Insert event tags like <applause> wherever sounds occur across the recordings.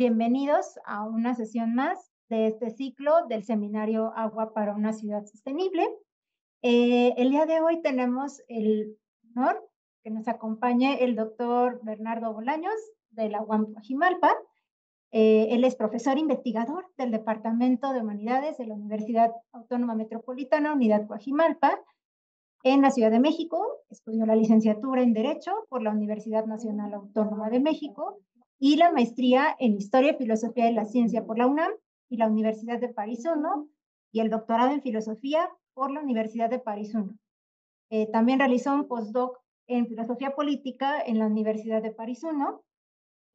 Bienvenidos a una sesión más de este ciclo del seminario Agua para una ciudad sostenible. Eh, el día de hoy tenemos el honor que nos acompañe el doctor Bernardo Bolaños de la UAM Guajimalpa. Eh, él es profesor investigador del Departamento de Humanidades de la Universidad Autónoma Metropolitana, Unidad Coajimalpa, en la Ciudad de México. Estudió la licenciatura en Derecho por la Universidad Nacional Autónoma de México y la maestría en Historia y Filosofía de la Ciencia por la UNAM y la Universidad de París 1 y el doctorado en Filosofía por la Universidad de París 1. Eh, también realizó un postdoc en Filosofía Política en la Universidad de París 1.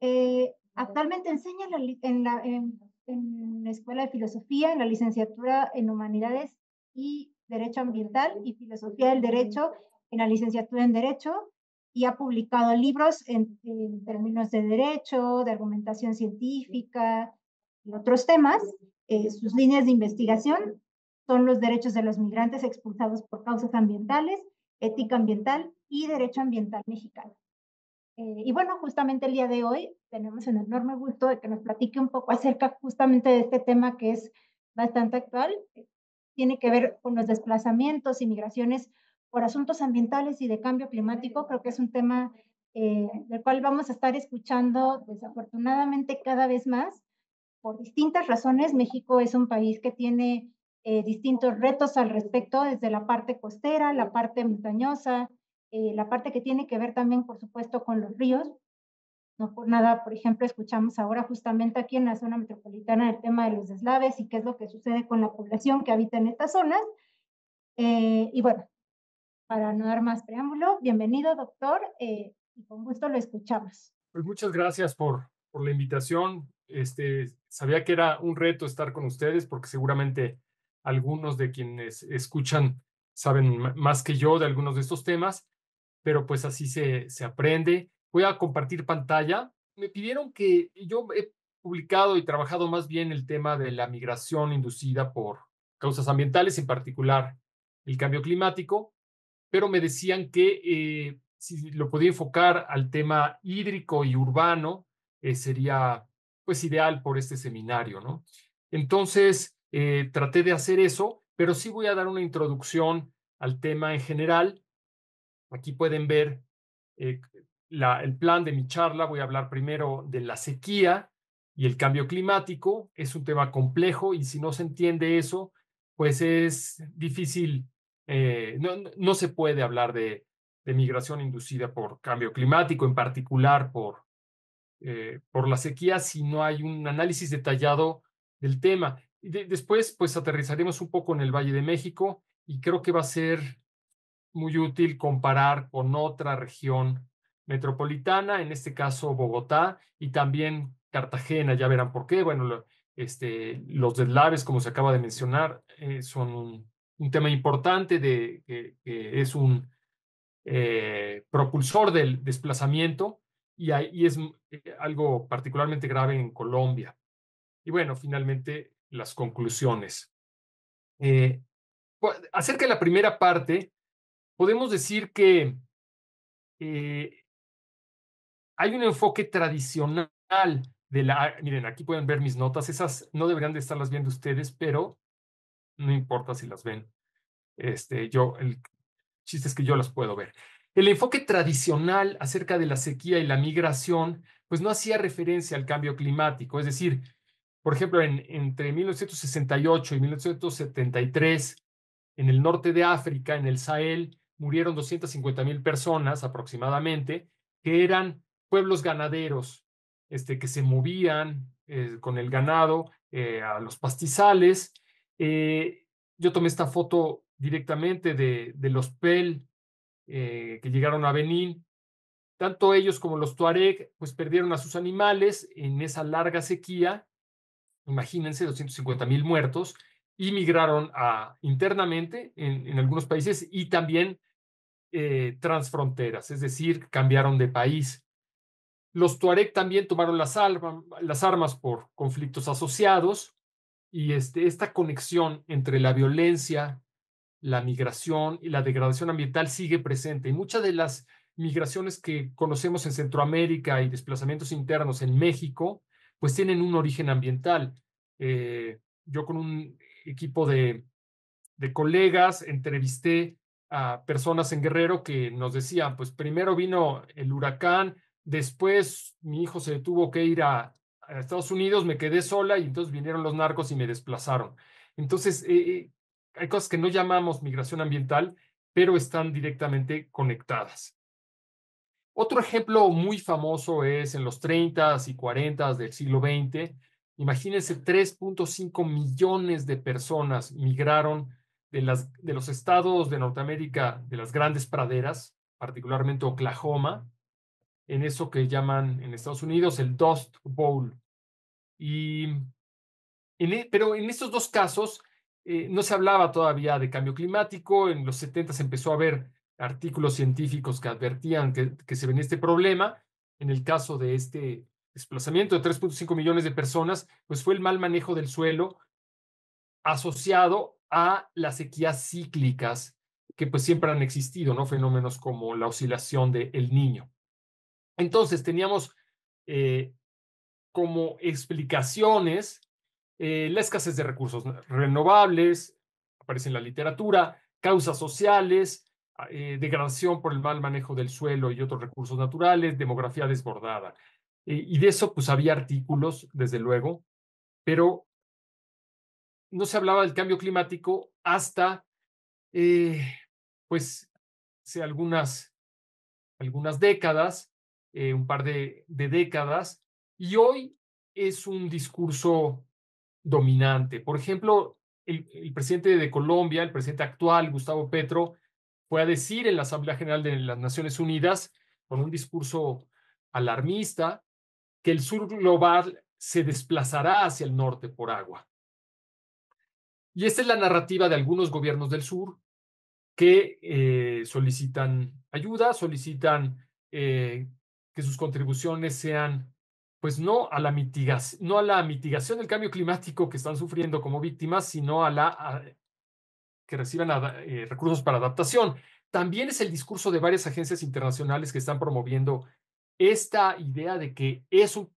Eh, actualmente enseña en la, en la Escuela de Filosofía, en la licenciatura en Humanidades y Derecho Ambiental y Filosofía del Derecho en la licenciatura en Derecho y ha publicado libros en, términos de derecho, de argumentación científica y otros temas. Eh, sus líneas de investigación son los derechos de los migrantes expulsados por causas ambientales, ética ambiental y derecho ambiental mexicano. Eh, y bueno, justamente el día de hoy tenemos el enorme gusto de que nos platique un poco acerca justamente de este tema que es bastante actual. Tiene que ver con los desplazamientos y migraciones por asuntos ambientales y de cambio climático. Creo que es un tema eh, del cual vamos a estar escuchando desafortunadamente cada vez más. Por distintas razones, México es un país que tiene eh, distintos retos al respecto, desde la parte costera, la parte montañosa, eh, la parte que tiene que ver también, por supuesto, con los ríos. No por nada, por ejemplo, escuchamos ahora justamente aquí en la zona metropolitana el tema de los deslaves y qué es lo que sucede con la población que habita en estas zonas. y bueno, para no dar más preámbulo, bienvenido doctor eh, y con gusto lo escuchamos. Pues muchas gracias por, por la invitación. Este, sabía que era un reto estar con ustedes porque seguramente algunos de quienes escuchan saben más que yo de algunos de estos temas, pero pues así se, se aprende. Voy a compartir pantalla. Me pidieron que yo he publicado y trabajado más bien el tema de la migración inducida por causas ambientales, en particular el cambio climático, pero me decían que eh, si lo podía enfocar al tema hídrico y urbano, eh, sería pues ideal por este seminario, ¿no? Entonces, eh, traté de hacer eso, pero sí voy a dar una introducción al tema en general. Aquí pueden ver el plan de mi charla. Voy a hablar primero de la sequía y el cambio climático. Es un tema complejo y si no se entiende eso, pues es difícil eh, no, no, se puede hablar de, migración inducida por cambio climático, en particular por, eh, por la sequía, si no hay un análisis detallado del tema. Y después, pues aterrizaremos un poco en el Valle de México y creo que va a ser muy útil comparar con otra región metropolitana, en este caso Bogotá y también Cartagena, ya verán por qué. Bueno, este, los deslaves, como se acaba de mencionar, eh, son un, un tema importante de, que, es un eh, propulsor del desplazamiento y, es eh, algo particularmente grave en Colombia. Y bueno, finalmente las conclusiones. Eh, acerca de la primera parte, podemos decir que hay un enfoque tradicional de la... Miren, aquí pueden ver mis notas, esas no deberían de estarlas viendo ustedes, pero no importa si las ven. Este, yo, el chiste es que yo las puedo ver. El enfoque tradicional acerca de la sequía y la migración, pues no hacía referencia al cambio climático. Es decir, por ejemplo, entre 1968 y 1973, en el norte de África, en el Sahel, murieron 250 mil personas aproximadamente, que eran pueblos ganaderos, este, que se movían eh, con el ganado eh, a los pastizales eh, yo tomé esta foto directamente de, los PEL eh, que llegaron a Benín. Tanto ellos como los Tuareg pues perdieron a sus animales en esa larga sequía, imagínense 250 mil muertos, y migraron a, internamente en, algunos países y también eh, transfronteras, es decir, cambiaron de país. Los Tuareg también tomaron las armas por conflictos asociados y este, esta conexión entre la violencia, la migración y la degradación ambiental sigue presente. Y muchas de las migraciones que conocemos en Centroamérica y desplazamientos internos en México, pues tienen un origen ambiental. Eh, yo con un equipo de, de colegas entrevisté a personas en Guerrero que nos decían, pues primero vino el huracán, después mi hijo se tuvo que ir a, a Estados Unidos, me quedé sola y entonces vinieron los narcos y me desplazaron. Entonces, eh, eh, hay cosas que no llamamos migración ambiental, pero están directamente conectadas. Otro ejemplo muy famoso es en los 30s y 40s del siglo XX. Imagínense, 3.5 millones de personas migraron de, las, de los estados de Norteamérica, de las grandes praderas, particularmente Oklahoma, en eso que llaman en Estados Unidos el Dust Bowl. Y mm, e, pero en estos dos casos eh, no se hablaba todavía de cambio climático, en los 70 se empezó a ver artículos científicos que advertían que, se venía este problema. En el caso de este desplazamiento de 3.5 millones de personas, pues fue el mal manejo del suelo asociado a las sequías cíclicas que pues siempre han existido, ¿no? Fenómenos como la oscilación del niño. Entonces teníamos eh, como explicaciones eh, la escasez de recursos renovables, aparece en la literatura, causas sociales, ah, eh, degradación por el mal manejo del suelo y otros recursos naturales, demografía desbordada. y de eso pues había artículos, desde luego, pero no se hablaba del cambio climático hasta, pues, hace algunas, algunas décadas, eh, un par de, décadas, y hoy es un discurso dominante. Por ejemplo, el, presidente de Colombia, el presidente actual, Gustavo Petro, fue a decir en la Asamblea General de las Naciones Unidas, con un discurso alarmista, que el sur global se desplazará hacia el norte por agua. Y esta es la narrativa de algunos gobiernos del sur que eh, solicitan ayuda, solicitan eh, que sus contribuciones sean, pues no a la mitigación, no a la mitigación del cambio climático que están sufriendo como víctimas, sino a la que reciban eh, recursos para adaptación. También es el discurso de varias agencias internacionales que están promoviendo esta idea de que es un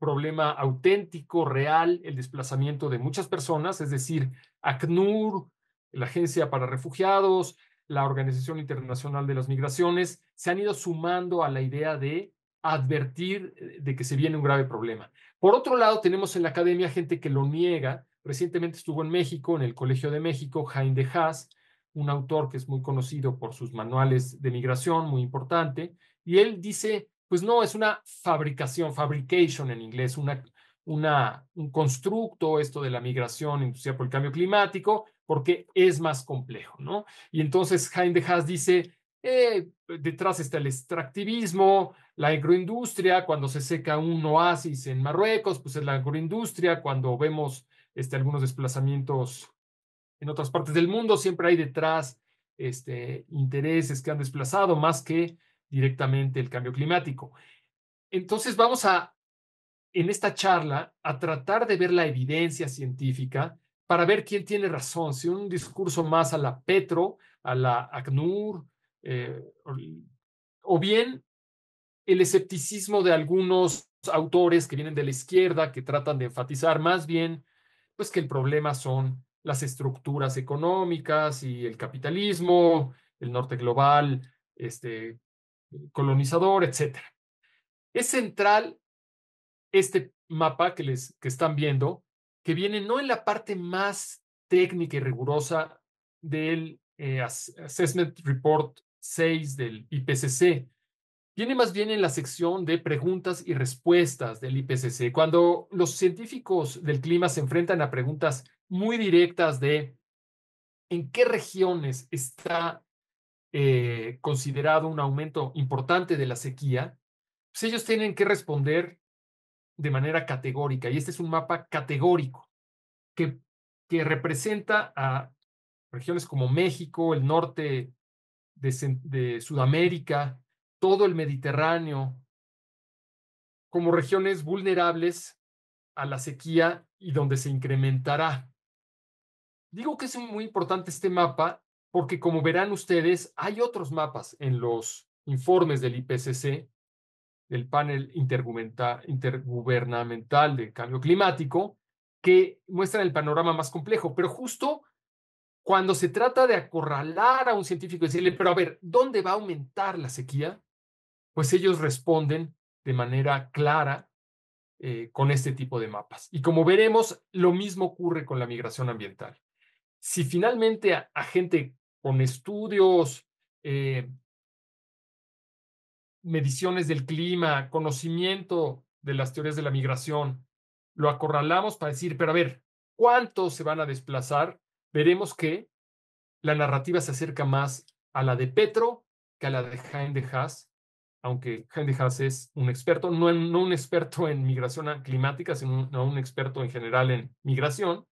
problema auténtico, real, el desplazamiento de muchas personas, es decir, ACNUR, la Agencia para Refugiados, la Organización Internacional de las Migraciones, se han ido sumando a la idea de advertir eh, de que se viene un grave problema. Por otro lado, tenemos en la academia gente que lo niega. Recientemente estuvo en México, en el Colegio de México, Jaime de Haas, un autor que es muy conocido por sus manuales de migración, muy importante, y él dice, pues no, es una fabricación, fabrication en inglés, un constructo esto de la migración industrial por el cambio climático, porque es más complejo, ¿no? Y entonces de Haas dice, eh, detrás está el extractivismo, la agroindustria, cuando se seca un oasis en Marruecos, pues es la agroindustria, cuando vemos este, algunos desplazamientos en otras partes del mundo, siempre hay detrás este, intereses que han desplazado más que directamente el cambio climático. Entonces vamos a, en esta charla, a tratar de ver la evidencia científica para ver quién tiene razón, si un discurso más a la Petro, a la ACNUR, eh, o bien el escepticismo de algunos autores que vienen de la izquierda, que tratan de enfatizar más bien, pues que el problema son las estructuras económicas y el capitalismo, el norte global, este, colonizador, etc. Es central este mapa que, les, que están viendo que viene no en la parte más técnica y rigurosa del eh, Assessment Report 6 del IPCC, viene más bien en la sección de preguntas y respuestas del IPCC. Cuando los científicos del clima se enfrentan a preguntas muy directas de en qué regiones está eh, considerado un aumento importante de la sequía, pues ellos tienen que responder de manera categórica. Y este es un mapa categórico que, que representa a regiones como México, el norte de, de Sudamérica, todo el Mediterráneo, como regiones vulnerables a la sequía y donde se incrementará. Digo que es muy importante este mapa porque como verán ustedes, hay otros mapas en los informes del IPCC del panel intergubernamental de cambio climático, que muestran el panorama más complejo, pero justo cuando se trata de acorralar a un científico y decirle, pero a ver, ¿dónde va a aumentar la sequía? Pues ellos responden de manera clara eh, con este tipo de mapas. Y como veremos, lo mismo ocurre con la migración ambiental. Si finalmente a, gente con estudios eh, mediciones del clima, conocimiento de las teorías de la migración, lo acorralamos para decir, pero a ver, ¿cuántos se van a desplazar? Veremos que la narrativa se acerca más a la de Petro que a la de Jaén de Haas, aunque Jaén de Haas es un experto, no, un experto en migración climática, sino un experto en general en migración,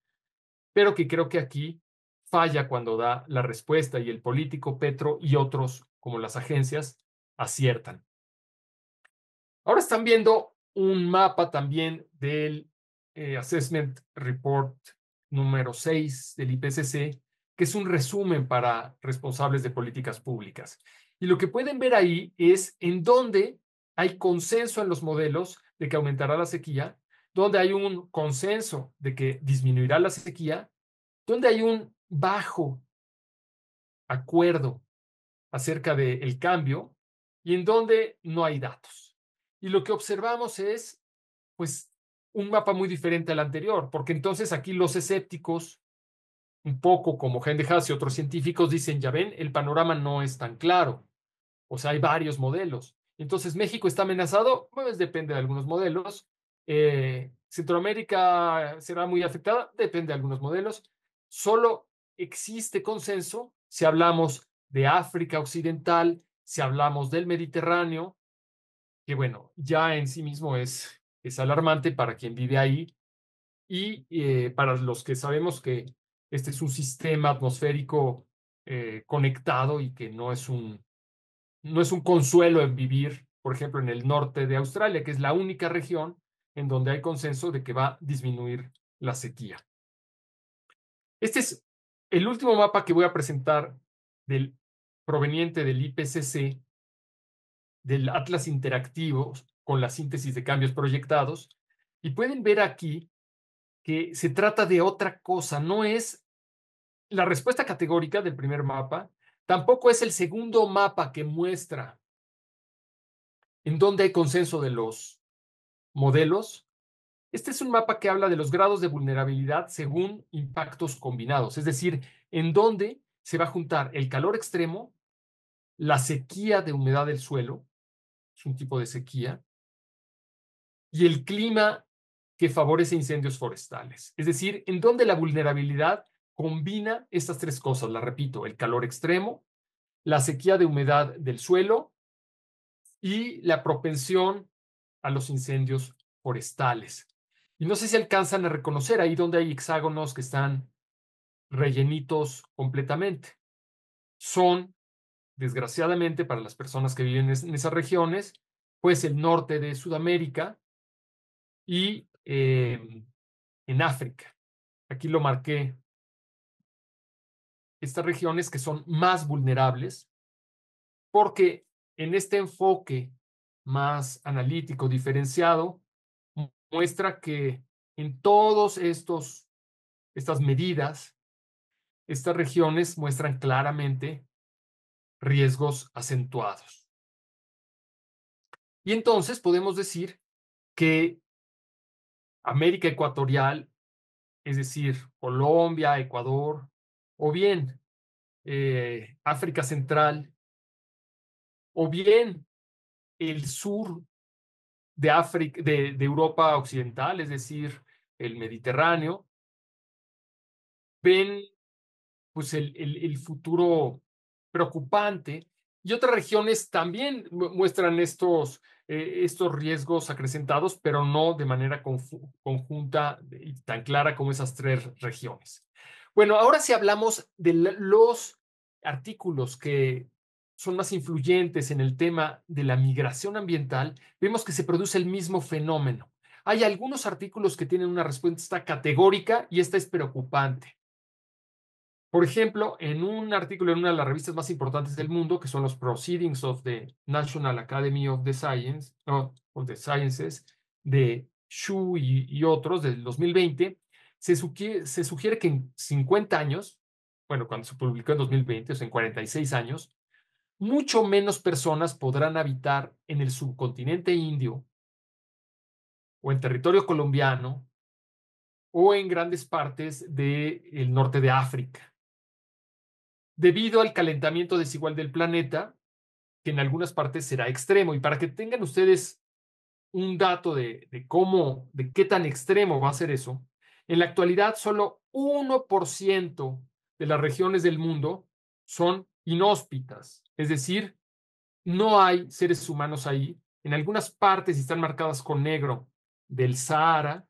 pero que creo que aquí falla cuando da la respuesta y el político Petro y otros como las agencias aciertan. Ahora están viendo un mapa también del eh, Assessment Report número 6 del IPCC, que es un resumen para responsables de políticas públicas. Y lo que pueden ver ahí es en dónde hay consenso en los modelos de que aumentará la sequía, dónde hay un consenso de que disminuirá la sequía, dónde hay un bajo acuerdo acerca del cambio y en donde no hay datos. Y lo que observamos es, pues, un mapa muy diferente al anterior, porque entonces aquí los escépticos, un poco como de Haas y otros científicos, dicen, ya ven, el panorama no es tan claro. O sea, hay varios modelos. Entonces, México está amenazado, pues depende de algunos modelos. Eh, Centroamérica será muy afectada, depende de algunos modelos. Solo existe consenso si hablamos de África Occidental, si hablamos del Mediterráneo, que bueno, ya en sí mismo es, es alarmante para quien vive ahí y eh, para los que sabemos que este es un sistema atmosférico eh, conectado y que no es, un, no es un consuelo en vivir, por ejemplo, en el norte de Australia, que es la única región en donde hay consenso de que va a disminuir la sequía. Este es el último mapa que voy a presentar del proveniente del IPCC, del Atlas Interactivo con la síntesis de cambios proyectados, y pueden ver aquí que se trata de otra cosa, no es la respuesta categórica del primer mapa, tampoco es el segundo mapa que muestra en dónde hay consenso de los modelos. Este es un mapa que habla de los grados de vulnerabilidad según impactos combinados, es decir, en dónde se va a juntar el calor extremo, la sequía de humedad del suelo, es un tipo de sequía, y el clima que favorece incendios forestales. Es decir, en donde la vulnerabilidad combina estas tres cosas, la repito, el calor extremo, la sequía de humedad del suelo y la propensión a los incendios forestales. Y no sé si alcanzan a reconocer ahí donde hay hexágonos que están rellenitos completamente. Son, desgraciadamente, para las personas que viven en esas regiones, pues el norte de Sudamérica y em, en África. Aquí lo marqué. Estas regiones que son más vulnerables porque en este enfoque más analítico, diferenciado, muestra que en todos estos estas medidas estas regiones muestran claramente riesgos acentuados. Y entonces podemos decir que América Ecuatorial, es decir, Colombia, Ecuador, o bien eh, África Central, o bien el sur de, de Europa Occidental, es decir, el Mediterráneo, ven pues, el, futuro preocupante. Y otras regiones también muestran estos, eh, estos riesgos acrecentados, pero no de manera conjunta y tan clara como esas tres regiones. Bueno, ahora si hablamos de los artículos que son más influyentes en el tema de la migración ambiental, vemos que se produce el mismo fenómeno. Hay algunos artículos que tienen una respuesta categórica y esta es preocupante. Por ejemplo, en un artículo en una de las revistas más importantes del mundo, que son los Proceedings of the National Academy of the, oh, of the Sciences, de Shu y, otros del 2020, se sugiere, que en 50 años, bueno, cuando se publicó en 2020, o sea, en 46 años, mucho menos personas podrán habitar en el subcontinente indio o en territorio colombiano o en grandes partes del norte de África debido al calentamiento desigual del planeta, que en algunas partes será extremo. Y para que tengan ustedes un dato de, cómo, de qué tan extremo va a ser eso, en la actualidad solo 1% de las regiones del mundo son inhóspitas, es decir, no hay seres humanos ahí. En algunas partes están marcadas con negro del Sahara,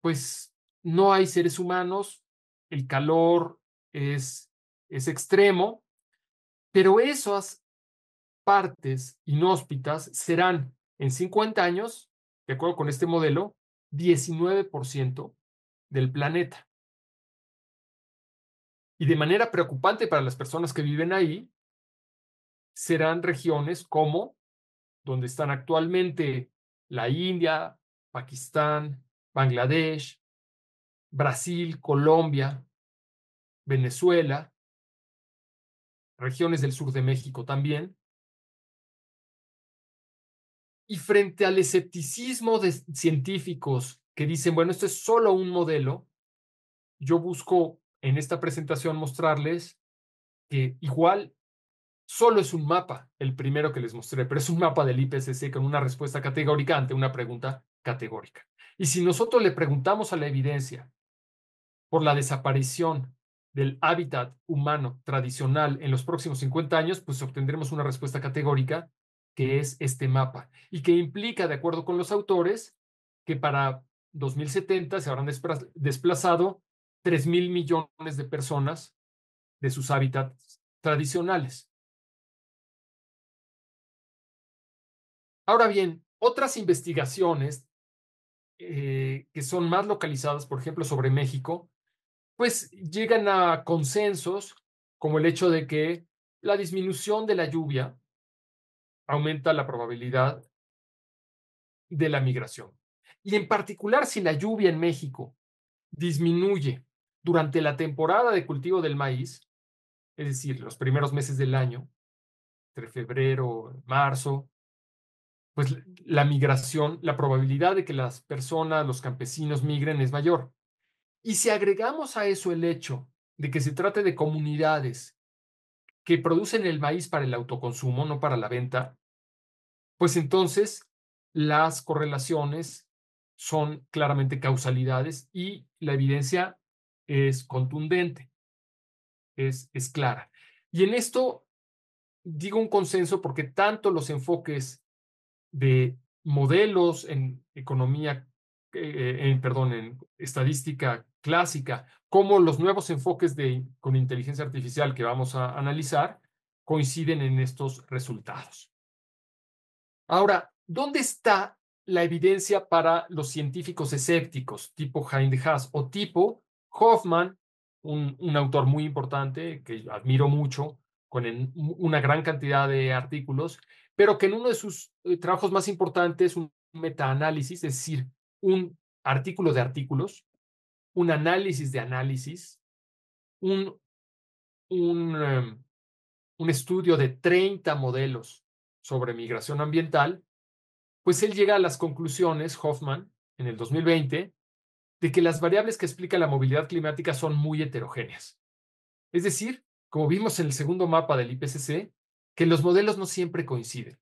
pues no hay seres humanos, el calor es es extremo, pero esas partes inhóspitas serán en 50 años, de acuerdo con este modelo, 19% del planeta. Y de manera preocupante para las personas que viven ahí, serán regiones como donde están actualmente la India, Pakistán, Bangladesh, Brasil, Colombia, Venezuela, regiones del sur de México también. Y frente al escepticismo de científicos que dicen, bueno, esto es solo un modelo, yo busco en esta presentación mostrarles que igual solo es un mapa, el primero que les mostré, pero es un mapa del IPCC con una respuesta categórica ante una pregunta categórica. Y si nosotros le preguntamos a la evidencia por la desaparición del hábitat humano tradicional en los próximos 50 años, pues obtendremos una respuesta categórica que es este mapa y que implica, de acuerdo con los autores, que para 2070 se habrán desplazado 3.000 millones de personas de sus hábitats tradicionales. Ahora bien, otras investigaciones eh, que son más localizadas, por ejemplo, sobre México, pues llegan a consensos como el hecho de que la disminución de la lluvia aumenta la probabilidad de la migración. Y en particular si la lluvia en México disminuye durante la temporada de cultivo del maíz, es decir, los primeros meses del año, entre febrero, y marzo, pues la migración, la probabilidad de que las personas, los campesinos migren es mayor. Y si agregamos a eso el hecho de que se trate de comunidades que producen el maíz para el autoconsumo, no para la venta, pues entonces las correlaciones son claramente causalidades y la evidencia es contundente, es, es clara. Y en esto digo un consenso porque tanto los enfoques de modelos en economía eh, en, perdón, en estadística clásica, como los nuevos enfoques de, con inteligencia artificial que vamos a analizar coinciden en estos resultados. Ahora, ¿dónde está la evidencia para los científicos escépticos, tipo Haas o tipo Hoffman, un, autor muy importante que admiro mucho, con una gran cantidad de artículos, pero que en uno de sus eh, trabajos más importantes, un metaanálisis, es decir, un artículo de artículos, un análisis de análisis, un, un, eh, estudio de 30 modelos sobre migración ambiental, pues él llega a las conclusiones, Hoffman, en el 2020, de que las variables que explica la movilidad climática son muy heterogéneas. Es decir, como vimos en el segundo mapa del IPCC, que los modelos no siempre coinciden.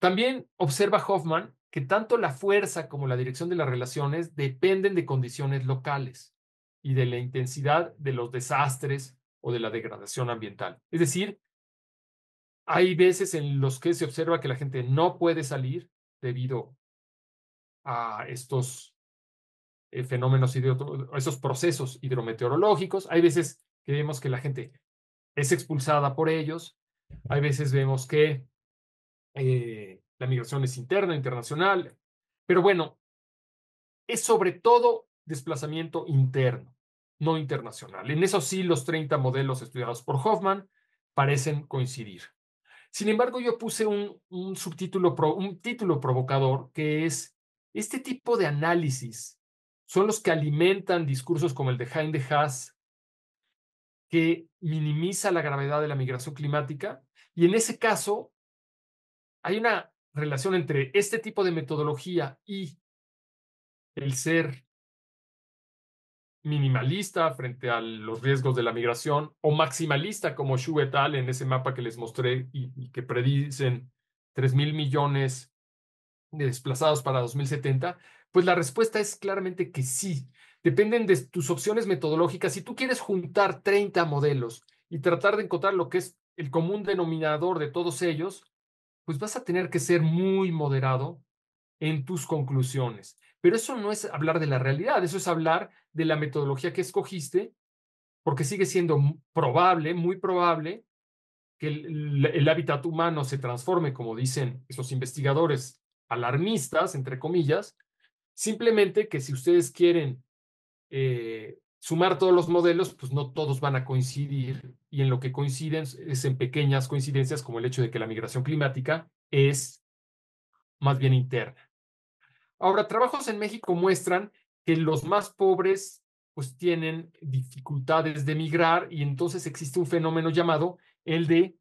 También observa Hoffman que tanto la fuerza como la dirección de las relaciones dependen de condiciones locales y de la intensidad de los desastres o de la degradación ambiental. Es decir, hay veces en los que se observa que la gente no puede salir debido a estos eh, fenómenos, a esos procesos hidrometeorológicos. Hay veces que vemos que la gente es expulsada por ellos. Hay veces vemos que eh, la migración es interna, internacional, pero bueno, es sobre todo desplazamiento interno, no internacional. En eso sí, los 30 modelos estudiados por Hoffman parecen coincidir. Sin embargo, yo puse un, subtítulo, un título provocador que es, este tipo de análisis son los que alimentan discursos como el de Hein de Haas, que minimiza la gravedad de la migración climática. Y en ese caso, hay una relación entre este tipo de metodología y el ser minimalista frente a los riesgos de la migración o maximalista como Shu et al en ese mapa que les mostré y, que predicen 3 mil millones de desplazados para 2070, pues la respuesta es claramente que sí. Dependen de tus opciones metodológicas. Si tú quieres juntar 30 modelos y tratar de encontrar lo que es el común denominador de todos ellos, pues vas a tener que ser muy moderado en tus conclusiones. Pero eso no es hablar de la realidad, eso es hablar de la metodología que escogiste, porque sigue siendo probable, muy probable, que el, hábitat humano se transforme, como dicen esos investigadores alarmistas, entre comillas, simplemente que si ustedes quieren eh, sumar todos los modelos, pues no todos van a coincidir y en lo que coinciden es en pequeñas coincidencias como el hecho de que la migración climática es más bien interna. Ahora, trabajos en México muestran que los más pobres pues tienen dificultades de migrar y entonces existe un fenómeno llamado el de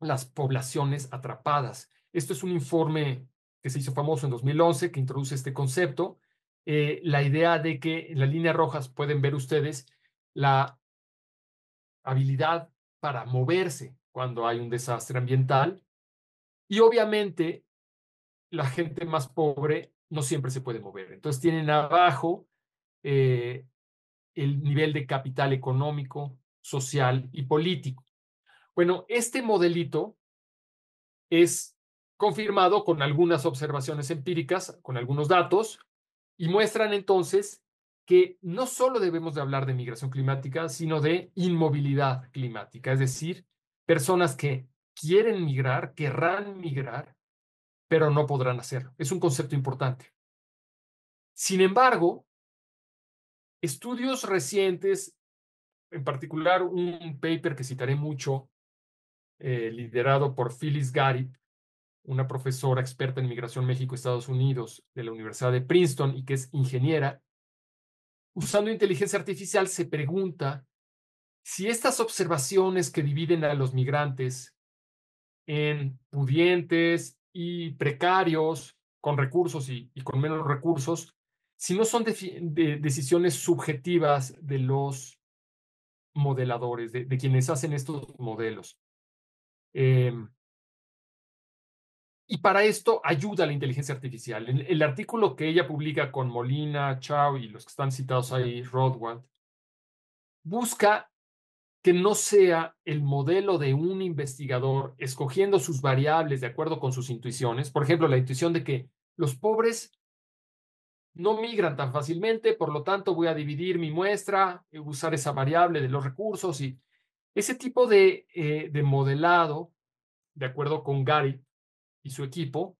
las poblaciones atrapadas. Esto es un informe que se hizo famoso en 2011 que introduce este concepto eh, la idea de que en las líneas rojas pueden ver ustedes la habilidad para moverse cuando hay un desastre ambiental. Y obviamente la gente más pobre no siempre se puede mover. Entonces tienen abajo eh, el nivel de capital económico, social y político. Bueno, este modelito es confirmado con algunas observaciones empíricas, con algunos datos, y muestran entonces que no solo debemos de hablar de migración climática, sino de inmovilidad climática, es decir, personas que quieren migrar, querrán migrar, pero no podrán hacerlo. Es un concepto importante. Sin embargo, estudios recientes, en particular un paper que citaré mucho, eh, liderado por Phyllis Garrett, una profesora experta en migración México-Estados Unidos de la Universidad de Princeton y que es ingeniera, usando inteligencia artificial se pregunta si estas observaciones que dividen a los migrantes en pudientes y precarios, con recursos y, con menos recursos, si no son decisiones subjetivas de los modeladores, de, quienes hacen estos modelos. Em, y para esto ayuda la inteligencia artificial. El, el artículo que ella publica con Molina, Chao y los que están citados ahí, Rodwald, busca que no sea el modelo de un investigador escogiendo sus variables de acuerdo con sus intuiciones. Por ejemplo, la intuición de que los pobres no migran tan fácilmente, por lo tanto voy a dividir mi muestra, eh, usar esa variable de los recursos y ese tipo de, eh, de modelado, de acuerdo con Gary, y su equipo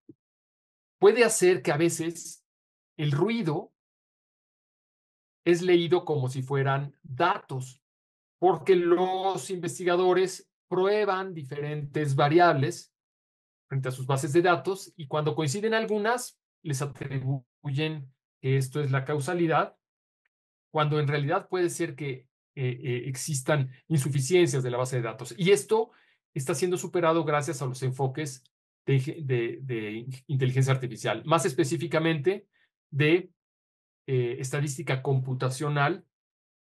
puede hacer que a veces el ruido es leído como si fueran datos, porque los investigadores prueban diferentes variables frente a sus bases de datos y cuando coinciden algunas, les atribuyen que esto es la causalidad, cuando en realidad puede ser que eh, eh, existan insuficiencias de la base de datos. Y esto está siendo superado gracias a los enfoques de, inteligencia artificial, más específicamente de eh, estadística computacional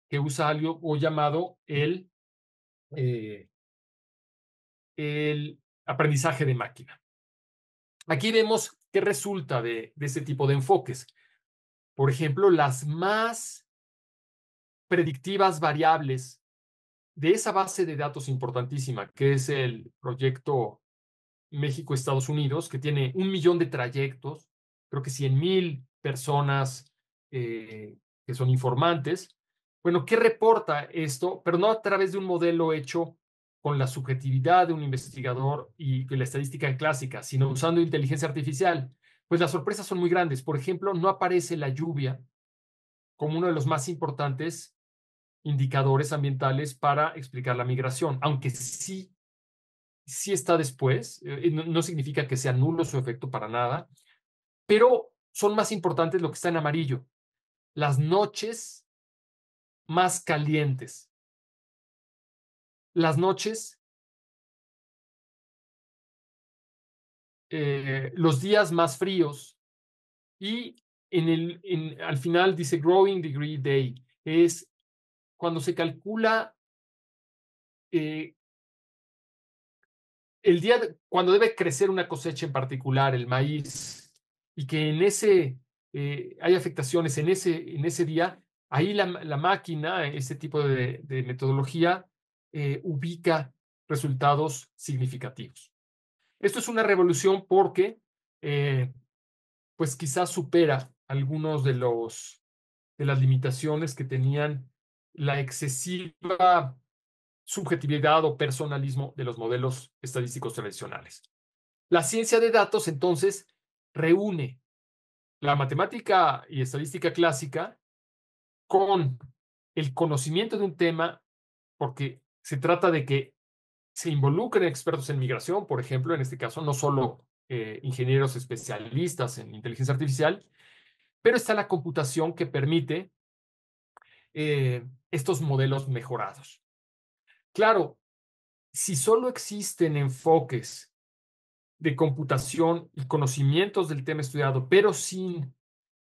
que usa algo o llamado el, eh, el aprendizaje de máquina. Aquí vemos qué resulta de, de este tipo de enfoques. Por ejemplo, las más predictivas variables de esa base de datos importantísima, que es el proyecto México-Estados Unidos, que tiene un millón de trayectos, creo que 100 mil personas eh, que son informantes. Bueno, ¿qué reporta esto? Pero no a través de un modelo hecho con la subjetividad de un investigador y la estadística clásica, sino usando inteligencia artificial. Pues las sorpresas son muy grandes. Por ejemplo, no aparece la lluvia como uno de los más importantes indicadores ambientales para explicar la migración, aunque sí sí está después, eh, no, significa que sea nulo su efecto para nada, pero son más importantes lo que está en amarillo, las noches más calientes, las noches, eh, los días más fríos y en el, al final dice Growing Degree Day, es cuando se calcula eh, el día cuando debe crecer una cosecha en particular, el maíz, y que en ese eh, hay afectaciones en ese, en ese día, ahí la, máquina, ese tipo de, metodología, eh, ubica resultados significativos. Esto es una revolución porque, eh, pues quizás supera algunos de los de las limitaciones que tenían la excesiva subjetividad o personalismo de los modelos estadísticos tradicionales. La ciencia de datos, entonces, reúne la matemática y estadística clásica con el conocimiento de un tema, porque se trata de que se involucren expertos en migración, por ejemplo, en este caso, no solo eh, ingenieros especialistas en inteligencia artificial, pero está la computación que permite eh, estos modelos mejorados. Claro, si solo existen enfoques de computación y conocimientos del tema estudiado, pero sin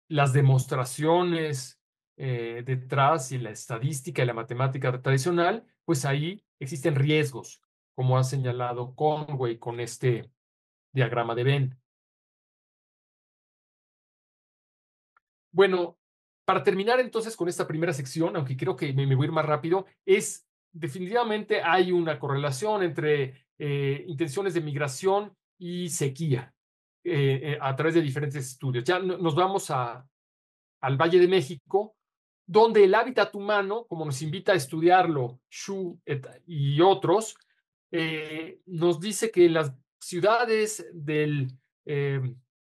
las demostraciones eh, detrás y la estadística y la matemática tradicional, pues ahí existen riesgos, como ha señalado Conway con este diagrama de Venn. Bueno, para terminar entonces con esta primera sección, aunque creo que me, voy a ir más rápido, es definitivamente hay una correlación entre eh, intenciones de migración y sequía eh, eh, a través de diferentes estudios. Ya nos vamos al Valle de México, donde el hábitat humano, como nos invita a estudiarlo Shu y otros, nos dice que las ciudades del,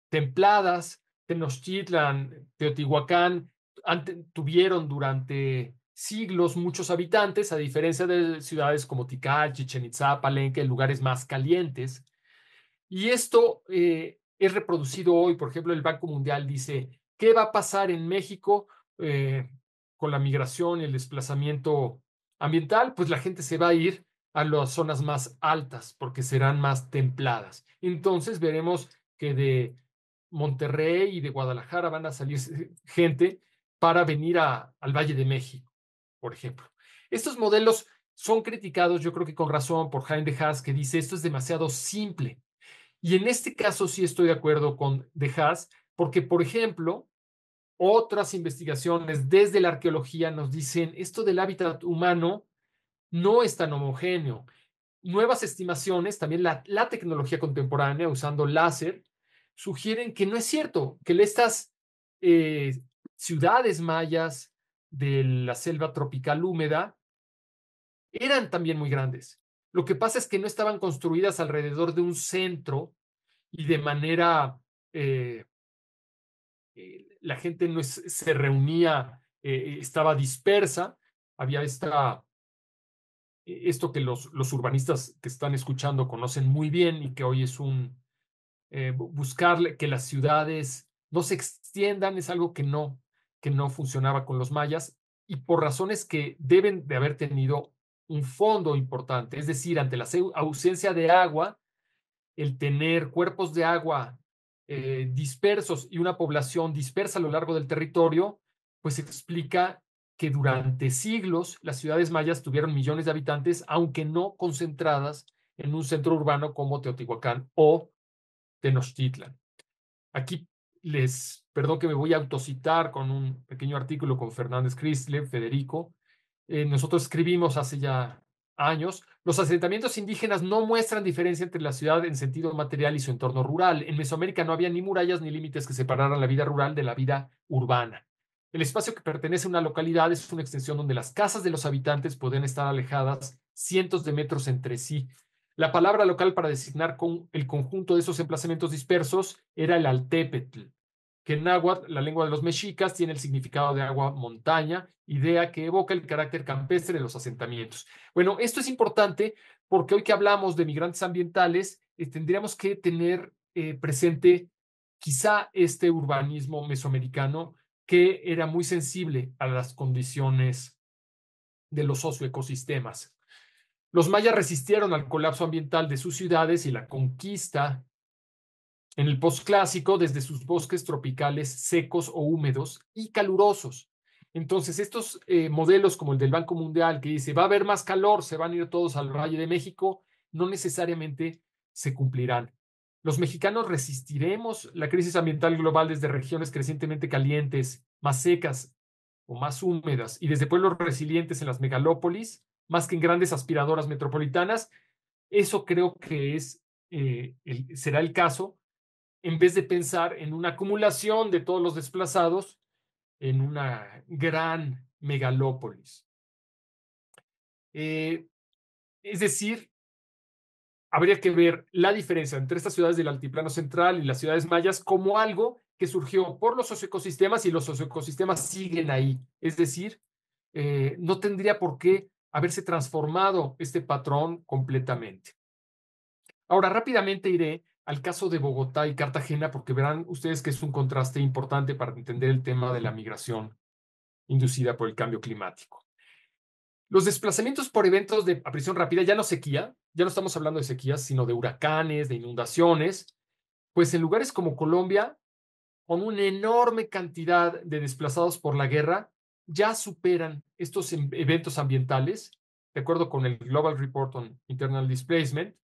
templadas, Tenochtitlan, Teotihuacán, tuvieron durante siglos muchos habitantes, a diferencia de ciudades como Tikal, Chichen Itza, Palenque, lugares más calientes. Y esto eh, es reproducido hoy. Por ejemplo, el Banco Mundial dice, ¿qué va a pasar en México eh, con la migración, y el desplazamiento ambiental? Pues la gente se va a ir a las zonas más altas porque serán más templadas. Entonces veremos que de Monterrey y de Guadalajara van a salir eh, gente para venir al Valle de México por ejemplo. Estos modelos son criticados, yo creo que con razón, por Jaime de Haas, que dice esto es demasiado simple. Y en este caso sí estoy de acuerdo con de Haas, porque, por ejemplo, otras investigaciones desde la arqueología nos dicen esto del hábitat humano no es tan homogéneo. Nuevas estimaciones, también la, tecnología contemporánea usando láser, sugieren que no es cierto, que estas eh, ciudades mayas, de la selva tropical húmeda, eran también muy grandes. Lo que pasa es que no estaban construidas alrededor de un centro y de manera eh, eh, la gente no se reunía, eh, estaba dispersa, había esta, esto que los, los, urbanistas que están escuchando conocen muy bien y que hoy es un buscar que las ciudades no se extiendan es algo que no, que no funcionaba con los mayas y por razones que deben de haber tenido un fondo importante, es decir, ante la ausencia de agua, el tener cuerpos de agua eh, dispersos y una población dispersa a lo largo del territorio, pues explica que durante siglos las ciudades mayas tuvieron millones de habitantes, aunque no concentradas en un centro urbano como Teotihuacán o Tenochtitlan. Aquí les perdón que me voy a autocitar con un pequeño artículo con Fernández Crisle, Federico. Eh, nosotros escribimos hace ya años, los asentamientos indígenas no muestran diferencia entre la ciudad en sentido material y su entorno rural. En Mesoamérica no había ni murallas ni límites que separaran la vida rural de la vida urbana. El espacio que pertenece a una localidad es una extensión donde las casas de los habitantes pueden estar alejadas cientos de metros entre sí. La palabra local para designar con el conjunto de esos emplazamientos dispersos era el altépetl, que en la lengua de los mexicas, tiene el significado de agua montaña, idea que evoca el carácter campestre de los asentamientos. Bueno, esto es importante porque hoy que hablamos de migrantes ambientales, eh, tendríamos que tener eh, presente quizá este urbanismo mesoamericano que era muy sensible a las condiciones de los socioecosistemas. Los mayas resistieron al colapso ambiental de sus ciudades y la conquista en el posclásico, desde sus bosques tropicales secos o húmedos y calurosos. Entonces, estos eh, modelos como el del Banco Mundial, que dice, va a haber más calor, se van a ir todos al Valle de México, no necesariamente se cumplirán. Los mexicanos resistiremos la crisis ambiental global desde regiones crecientemente calientes, más secas o más húmedas, y desde pueblos resilientes en las megalópolis, más que en grandes aspiradoras metropolitanas. Eso creo que es, eh, será el caso en vez de pensar en una acumulación de todos los desplazados en una gran megalópolis. Eh, es decir, habría que ver la diferencia entre estas ciudades del altiplano central y las ciudades mayas como algo que surgió por los socioecosistemas y los socioecosistemas siguen ahí. Es decir, eh, no tendría por qué haberse transformado este patrón completamente. Ahora, rápidamente iré al caso de Bogotá y Cartagena, porque verán ustedes que es un contraste importante para entender el tema de la migración inducida por el cambio climático. Los desplazamientos por eventos de aprisión rápida, ya no sequía, ya no estamos hablando de sequías, sino de huracanes, de inundaciones, pues en lugares como Colombia, con una enorme cantidad de desplazados por la guerra, ya superan estos em-, eventos ambientales, de acuerdo con el Global Report on Internal Displacement,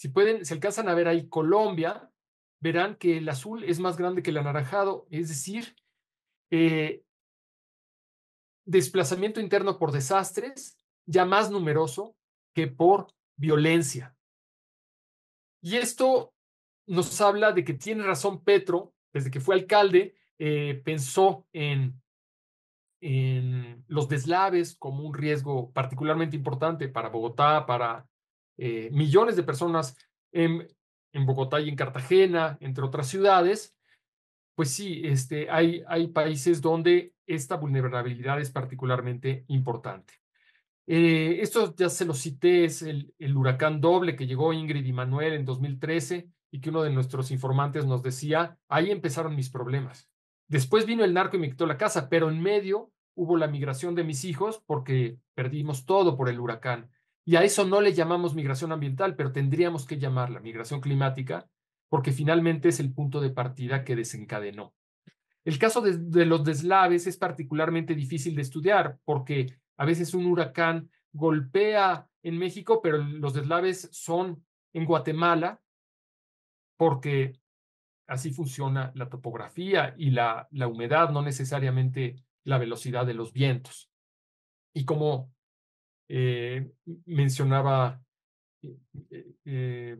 si pueden, se alcanzan a ver ahí Colombia, verán que el azul es más grande que el anaranjado, es decir, eh, desplazamiento interno por desastres ya más numeroso que por violencia. Y esto nos habla de que tiene razón Petro, desde que fue alcalde, eh, pensó en, en los deslaves como un riesgo particularmente importante para Bogotá, para eh, millones de personas en, Bogotá y en Cartagena, entre otras ciudades, pues sí, este, hay, países donde esta vulnerabilidad es particularmente importante. Eh, esto ya se lo cité, es el, el huracán doble que llegó Ingrid y Manuel en 2013 y que uno de nuestros informantes nos decía, ahí empezaron mis problemas. Después vino el narco y me quitó la casa, pero en medio hubo la migración de mis hijos porque perdimos todo por el huracán. Y a eso no le llamamos migración ambiental, pero tendríamos que llamarla migración climática, porque finalmente es el punto de partida que desencadenó. El caso de, los deslaves es particularmente difícil de estudiar, porque a veces un huracán golpea en México, pero los deslaves son en Guatemala, porque así funciona la topografía y la, la humedad, no necesariamente la velocidad de los vientos. Y como eh, mencionaba eh, eh,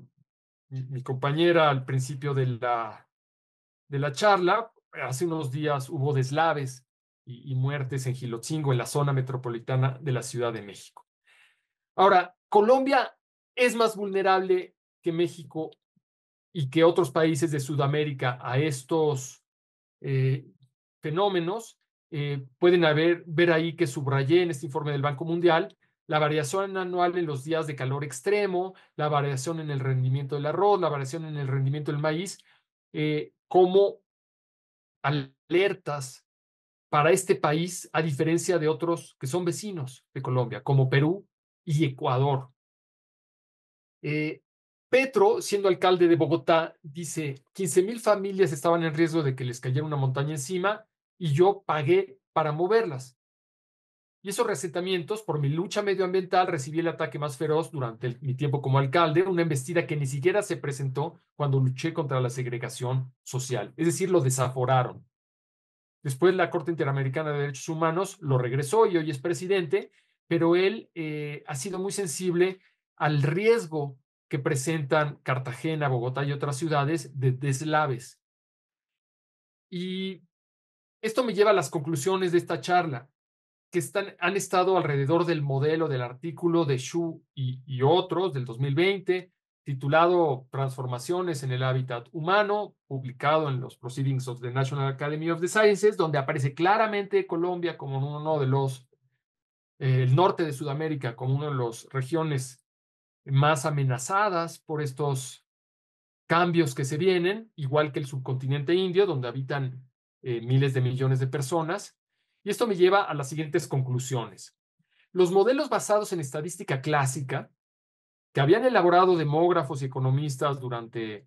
mi, compañera al principio de la, charla, hace unos días hubo deslaves y, muertes en Gilotzingo, en la zona metropolitana de la Ciudad de México. Ahora, Colombia es más vulnerable que México y que otros países de Sudamérica a estos fenómenos, pueden haber, ver ahí que subrayé en este informe del Banco Mundial la variación anual en los días de calor extremo, la variación en el rendimiento del arroz, la variación en el rendimiento del maíz, eh, como alertas para este país, a diferencia de otros que son vecinos de Colombia, como Perú y Ecuador. Eh, Petro, siendo alcalde de Bogotá, dice, 15 mil familias estaban en riesgo de que les cayera una montaña encima y yo pagué para moverlas y esos resentimientos por mi lucha medioambiental, recibí el ataque más feroz durante mi tiempo como alcalde, una embestida que ni siquiera se presentó cuando luché contra la segregación social. Es decir, lo desaforaron. Después la Corte Interamericana de Derechos Humanos lo regresó y hoy es presidente, pero él eh, ha sido muy sensible al riesgo que presentan Cartagena, Bogotá y otras ciudades de deslaves. Y esto me lleva a las conclusiones de esta charla que están, han estado alrededor del modelo del artículo de Shu y, otros del 2020, titulado Transformaciones en el hábitat humano, publicado en los Proceedings of the National Academy of the Sciences, donde aparece claramente Colombia como uno de los, eh, el norte de Sudamérica como una de las regiones más amenazadas por estos cambios que se vienen, igual que el subcontinente indio, donde habitan eh, miles de millones de personas. Y esto me lleva a las siguientes conclusiones. Los modelos basados en estadística clásica, que habían elaborado demógrafos y economistas durante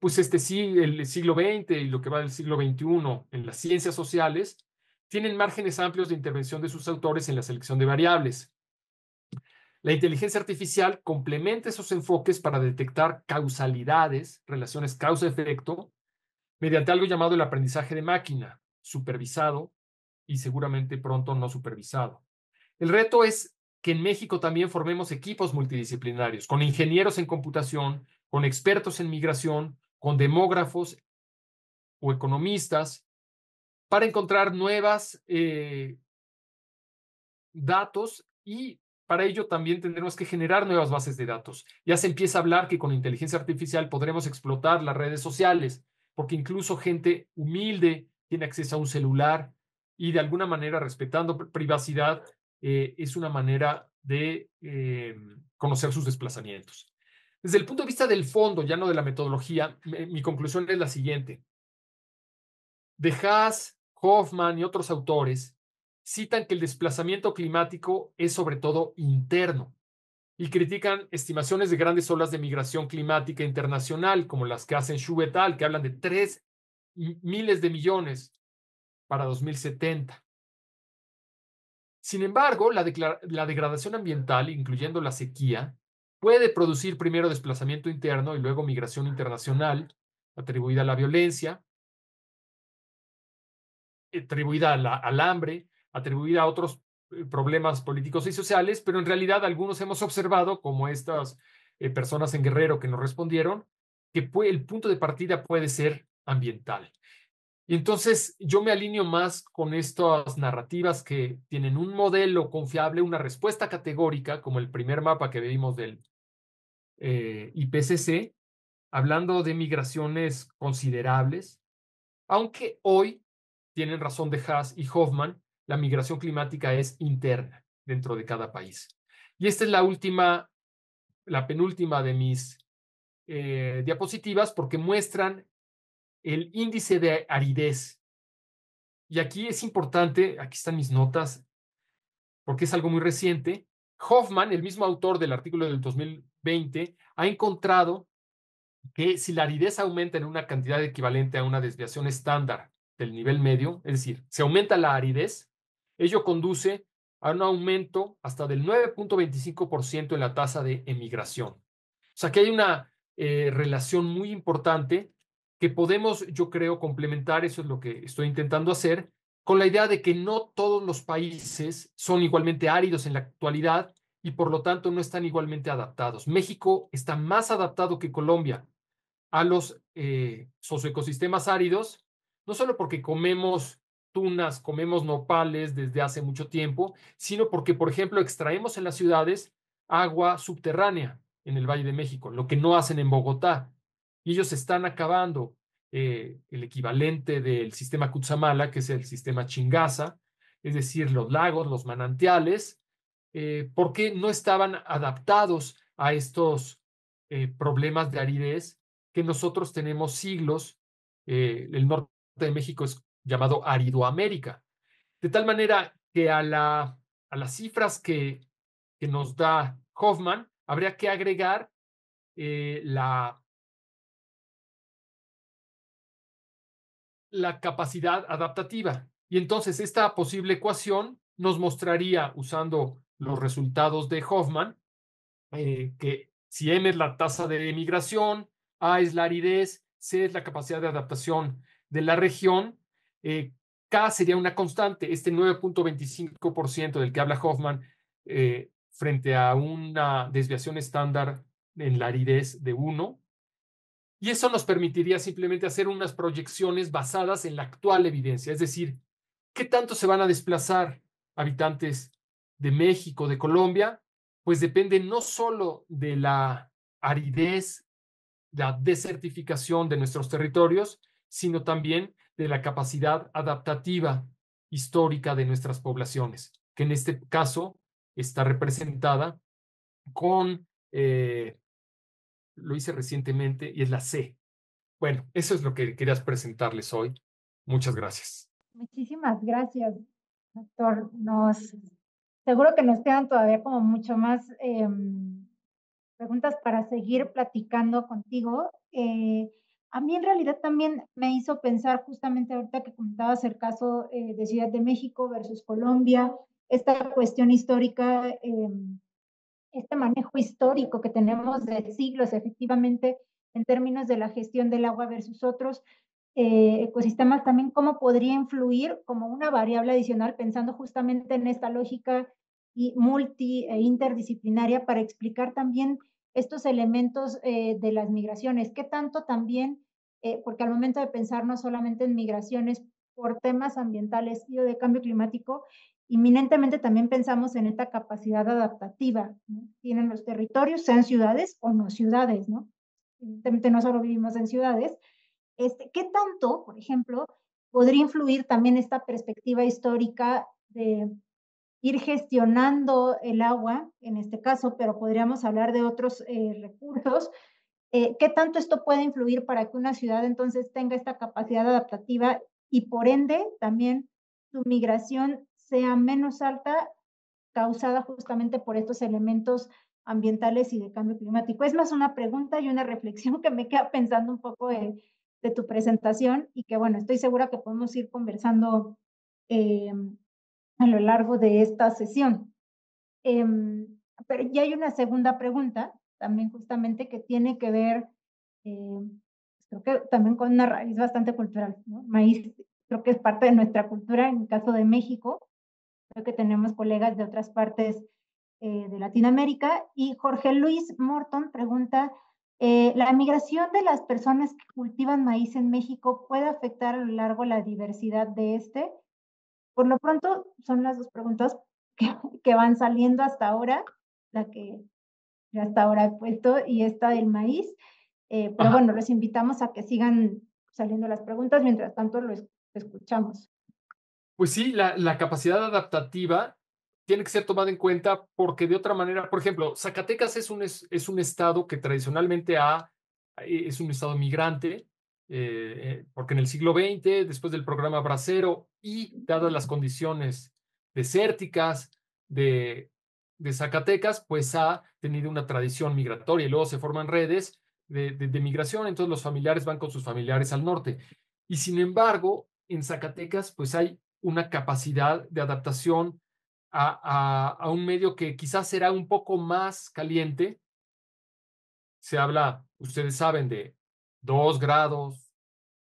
pues este el siglo XX y lo que va del siglo XXI en las ciencias sociales, tienen márgenes amplios de intervención de sus autores en la selección de variables. La inteligencia artificial complementa esos enfoques para detectar causalidades, relaciones causa-efecto, mediante algo llamado el aprendizaje de máquina, supervisado y seguramente pronto no supervisado. El reto es que en México también formemos equipos multidisciplinarios, con ingenieros en computación, con expertos en migración, con demógrafos o economistas, para encontrar nuevas eh, datos y para ello también tendremos que generar nuevas bases de datos. Ya se empieza a hablar que con inteligencia artificial podremos explotar las redes sociales, porque incluso gente humilde tiene acceso a un celular y de alguna manera respetando privacidad eh, es una manera de eh, conocer sus desplazamientos. Desde el punto de vista del fondo, ya no de la metodología, mi conclusión es la siguiente. De Haas, Hoffman y otros autores citan que el desplazamiento climático es sobre todo interno y critican estimaciones de grandes olas de migración climática internacional, como las que hacen Schubertal, que hablan de tres miles de millones para 2070. Sin embargo, la, degradación ambiental, incluyendo la sequía, puede producir primero desplazamiento interno y luego migración internacional, atribuida a la violencia, atribuida al hambre, atribuida a otros eh, problemas políticos y sociales, pero en realidad algunos hemos observado, como estas eh, personas en Guerrero que nos respondieron, que el punto de partida puede ser ambiental. Y entonces yo me alineo más con estas narrativas que tienen un modelo confiable, una respuesta categórica, como el primer mapa que vimos del eh, IPCC, hablando de migraciones considerables, aunque hoy tienen razón de Haas y Hoffman, la migración climática es interna dentro de cada país. Y esta es la última, la penúltima de mis eh, diapositivas porque muestran el índice de aridez. Y aquí es importante, aquí están mis notas, porque es algo muy reciente. Hoffman, el mismo autor del artículo del 2020, ha encontrado que si la aridez aumenta en una cantidad equivalente a una desviación estándar del nivel medio, es decir, se aumenta la aridez, ello conduce a un aumento hasta del 9.25% en la tasa de emigración. O sea que hay una eh, relación muy importante que podemos, yo creo, complementar, eso es lo que estoy intentando hacer, con la idea de que no todos los países son igualmente áridos en la actualidad y por lo tanto no están igualmente adaptados. México está más adaptado que Colombia a los eh, socioecosistemas áridos, no solo porque comemos tunas, comemos nopales desde hace mucho tiempo, sino porque, por ejemplo, extraemos en las ciudades agua subterránea en el Valle de México, lo que no hacen en Bogotá y ellos están acabando eh, el equivalente del sistema Kutsamala, que es el sistema Chingaza, es decir, los lagos, los manantiales, eh, porque no estaban adaptados a estos eh, problemas de aridez que nosotros tenemos siglos. el norte de México es llamado Aridoamérica. De tal manera que a, la, a las cifras que, nos da Hoffman, habría que agregar la la capacidad adaptativa. Y entonces esta posible ecuación nos mostraría, usando los resultados de Hoffman, eh, que si M es la tasa de emigración, A es la aridez, C es la capacidad de adaptación de la región, eh, K sería una constante, este 9.25% del que habla Hoffman eh, frente a una desviación estándar en la aridez de 1, y eso nos permitiría simplemente hacer unas proyecciones basadas en la actual evidencia, es decir, ¿qué tanto se van a desplazar habitantes de México, de Colombia? Pues depende no solo de la aridez, la desertificación de nuestros territorios, sino también de la capacidad adaptativa histórica de nuestras poblaciones, que en este caso está representada con eh, lo hice recientemente y es la C. Bueno, eso es lo que querías presentarles hoy. Muchas gracias. Muchísimas gracias, doctor. Nos, seguro que nos quedan todavía como mucho más em, preguntas para seguir platicando contigo. Eh, a mí en realidad también me hizo pensar justamente ahorita que comentabas el caso eh, de Ciudad de México versus Colombia, esta cuestión histórica em, este manejo histórico que tenemos de siglos efectivamente en términos de la gestión del agua versus otros eh, ecosistemas, también cómo podría influir como una variable adicional pensando justamente en esta lógica y multi eh, interdisciplinaria para explicar también estos elementos eh, de las migraciones, qué tanto también, porque al momento de pensar no solamente en migraciones por temas ambientales y de cambio climático, inminentemente también pensamos en esta capacidad adaptativa. Tienen los territorios, sean ciudades o no ciudades, ¿no? Evidentemente no solo vivimos en ciudades. Este, ¿Qué tanto, por ejemplo, podría influir también esta perspectiva histórica de ir gestionando el agua, en este caso, pero podríamos hablar de otros eh, recursos? Eh, ¿Qué tanto esto puede influir para que una ciudad entonces tenga esta capacidad adaptativa y por ende también su migración sea menos alta causada justamente por estos elementos ambientales y de cambio climático. Es más una pregunta y una reflexión que me queda pensando un poco de, tu presentación y que bueno, estoy segura que podemos ir conversando em, a lo largo de esta sesión. Em, pero ya hay una segunda pregunta también justamente que tiene que ver, em, creo que también con una raíz bastante cultural, Maíz creo que es parte de nuestra cultura en el caso de México creo que tenemos colegas de otras partes eh, de Latinoamérica. Y Jorge Luis Morton pregunta, eh, ¿la migración de las personas que cultivan maíz en México puede afectar a lo largo la diversidad de este? Por lo pronto, son las dos preguntas que, van saliendo hasta ahora, la que hasta ahora he puesto y esta del maíz. Eh, pero bueno, los invitamos a que sigan saliendo las preguntas, mientras tanto lo escuchamos pues sí, la, la capacidad adaptativa tiene que ser tomada en cuenta porque de otra manera, por ejemplo, Zacatecas es un, es, un estado que tradicionalmente ha, eh, es un estado migrante, eh, eh, porque en el siglo XX, después del programa Bracero y dadas las condiciones desérticas de, de Zacatecas, pues ha tenido una tradición migratoria y luego se forman redes de, de, migración, entonces los familiares van con sus familiares al norte. Y sin embargo, en Zacatecas, pues hay una capacidad de adaptación a, un medio que quizás será un poco más caliente. Se habla, ustedes saben, de dos grados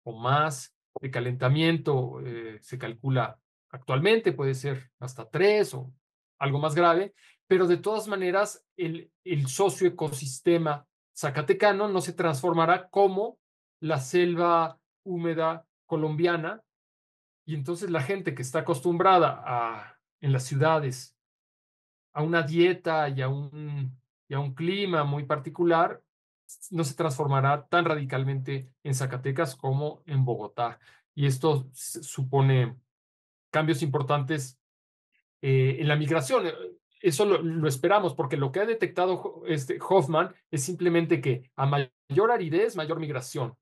o más de calentamiento, eh, se calcula actualmente, puede ser hasta tres o algo más grave, pero de todas maneras el, el socioecosistema zacatecano no se transformará como la selva húmeda colombiana, y entonces la gente que está acostumbrada a, en las ciudades a una dieta y a un, a un clima muy particular, no se transformará tan radicalmente en Zacatecas como en Bogotá. Y esto supone cambios importantes eh, en la migración. Eh, eso lo, lo, esperamos porque lo que ha detectado este Hoffman es simplemente que a mayor aridez, mayor migración.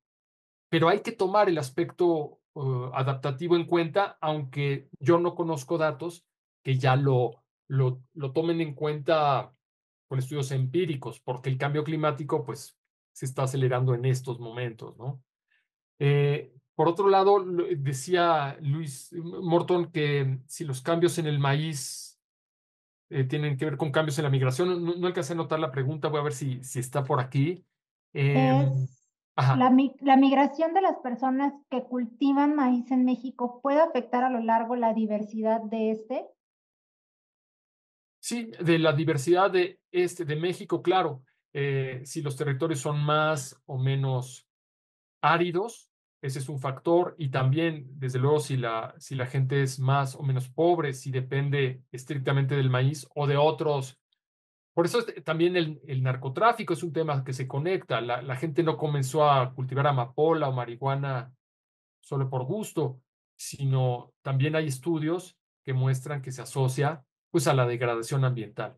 Pero hay que tomar el aspecto Uh, adaptativo en cuenta, aunque yo no conozco datos que ya lo, lo, tomen en cuenta con estudios empíricos, porque el cambio climático pues se está acelerando en estos momentos, ¿no? Eh, por otro lado, decía Luis Morton que si los cambios en el maíz eh, tienen que ver con cambios en la migración, no, hay que a notar la pregunta, voy a ver si, si está por aquí. Em, la, migración de las personas que cultivan maíz en México puede afectar a lo largo la diversidad de este. Sí, de la diversidad de este de México, claro. Eh, si los territorios son más o menos áridos, ese es un factor. Y también, desde luego, si la, si la gente es más o menos pobre, si depende estrictamente del maíz o de otros por eso eh, también el, narcotráfico es un tema que se conecta. La, gente no comenzó a cultivar amapola o marihuana solo por gusto, sino también hay estudios que muestran que se asocia pues, a la degradación ambiental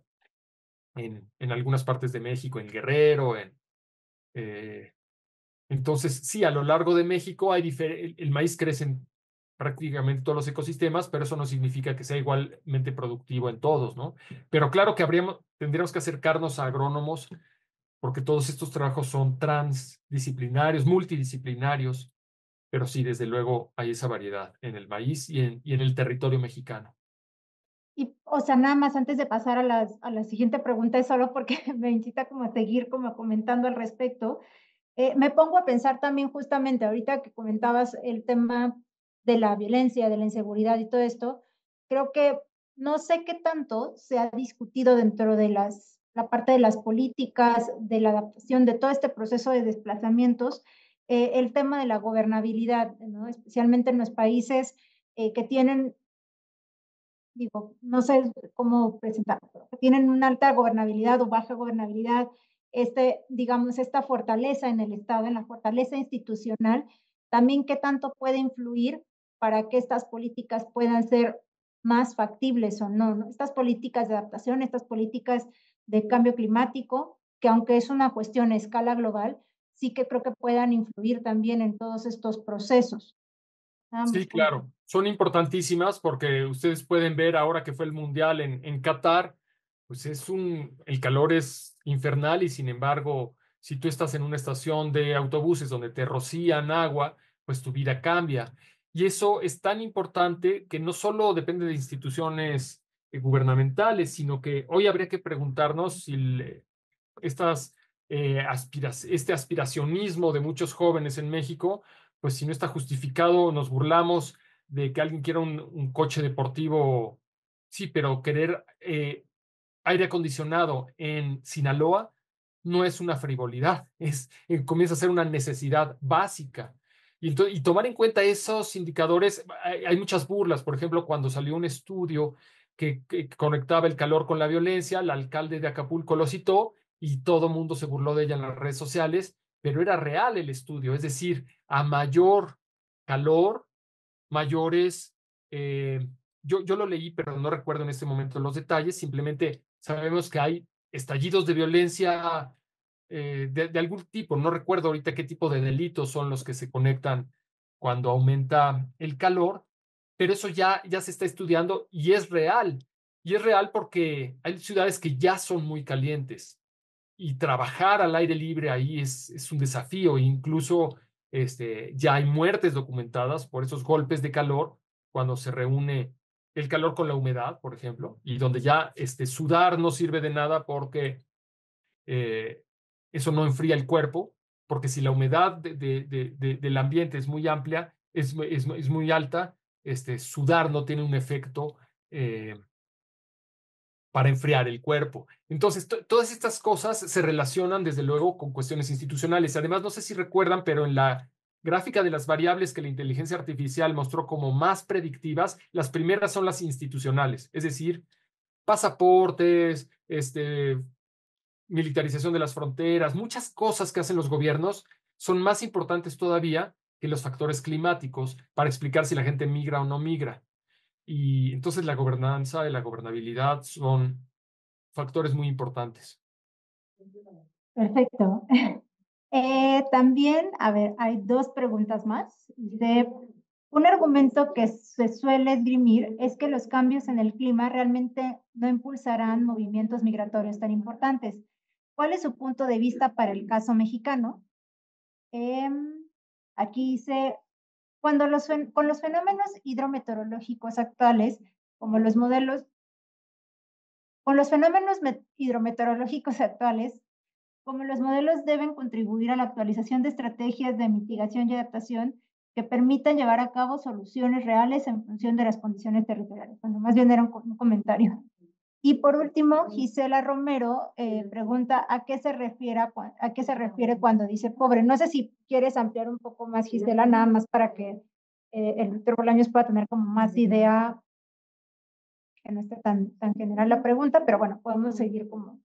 en, en algunas partes de México, en Guerrero, en... Eh, entonces, sí, a lo largo de México hay el, el maíz crece en prácticamente todos los ecosistemas, pero eso no significa que sea igualmente productivo en todos, ¿no? Pero claro que habríamos, tendríamos que acercarnos a agrónomos porque todos estos trabajos son transdisciplinarios, multidisciplinarios, pero sí, desde luego hay esa variedad en el maíz y en, el territorio mexicano. Y, o sea, nada más antes de pasar a, la siguiente pregunta, es solo porque <laughs> me incita como a seguir como comentando al respecto. Eh, me pongo a pensar también justamente ahorita que comentabas el tema de la violencia, de la inseguridad y todo esto, creo que no sé qué tanto se ha discutido dentro de las, la parte de las políticas, de la adaptación, de todo este proceso de desplazamientos, eh, el tema de la gobernabilidad, especialmente en los países eh, que tienen, digo, no sé cómo presentar, que tienen una alta gobernabilidad o baja gobernabilidad, este, digamos, esta fortaleza en el Estado, en la fortaleza institucional, también qué tanto puede influir para que estas políticas puedan ser más factibles o no, Estas políticas de adaptación, estas políticas de cambio climático, que aunque es una cuestión a escala global, sí que creo que puedan influir también en todos estos procesos. Sí, claro, son importantísimas porque ustedes pueden ver ahora que fue el Mundial en, en Qatar, pues es un, el calor es infernal y sin embargo, si tú estás en una estación de autobuses donde te rocían agua, pues tu vida cambia. Y eso es tan importante que no solo depende de instituciones eh, gubernamentales, sino que hoy habría que preguntarnos si estas, eh, este aspiracionismo de muchos jóvenes en México, pues si no está justificado, nos burlamos de que alguien quiera un, coche deportivo, sí, pero querer eh, aire acondicionado en Sinaloa no es una frivolidad, es, comienza a ser una necesidad básica. Y, tomar en cuenta esos indicadores, hay, muchas burlas, por ejemplo, cuando salió un estudio que, conectaba el calor con la violencia, el alcalde de Acapulco lo citó y todo mundo se burló de ella en las redes sociales, pero era real el estudio, es decir, a mayor calor, mayores... Eh, yo, yo lo leí, pero no recuerdo en este momento los detalles, simplemente sabemos que hay estallidos de violencia eh, de, algún tipo, no recuerdo ahorita qué tipo de delitos son los que se conectan cuando aumenta el calor, pero eso ya, ya se está estudiando y es real. Y es real porque hay ciudades que ya son muy calientes y trabajar al aire libre ahí es, un desafío. E incluso este, ya hay muertes documentadas por esos golpes de calor cuando se reúne el calor con la humedad, por ejemplo, y donde ya este, sudar no sirve de nada porque eh, eso no enfría el cuerpo, porque si la humedad del ambiente es muy amplia, es, es, muy alta, este, sudar no tiene un efecto eh, para enfriar el cuerpo. Entonces, todas estas cosas se relacionan, desde luego, con cuestiones institucionales. Además, no sé si recuerdan, pero en la gráfica de las variables que la inteligencia artificial mostró como más predictivas, las primeras son las institucionales, es decir, pasaportes, este, militarización de las fronteras, muchas cosas que hacen los gobiernos son más importantes todavía que los factores climáticos para explicar si la gente migra o no migra. Y entonces la gobernanza y la gobernabilidad son factores muy importantes. Perfecto. <laughs> Eh, también, a ver, hay dos preguntas más. De, un argumento que se suele esgrimir es que los cambios en el clima realmente no impulsarán movimientos migratorios tan importantes. ¿Cuál es su punto de vista para el caso mexicano? Em, aquí dice, cuando los, con los fenómenos hidrometeorológicos actuales, como los modelos, con los fenómenos hidrometeorológicos actuales, como los modelos deben contribuir a la actualización de estrategias de mitigación y adaptación que permitan llevar a cabo soluciones reales en función de las condiciones territoriales. Bueno, más bien era un comentario. Y por último, Gisela Romero eh, pregunta a qué, se refiere, a qué se refiere cuando dice pobre. No sé si quieres ampliar un poco más, Gisela, nada más para que eh, el doctor Bolaños pueda tener como más idea, que no esté tan, tan general la pregunta, pero bueno, podemos seguir como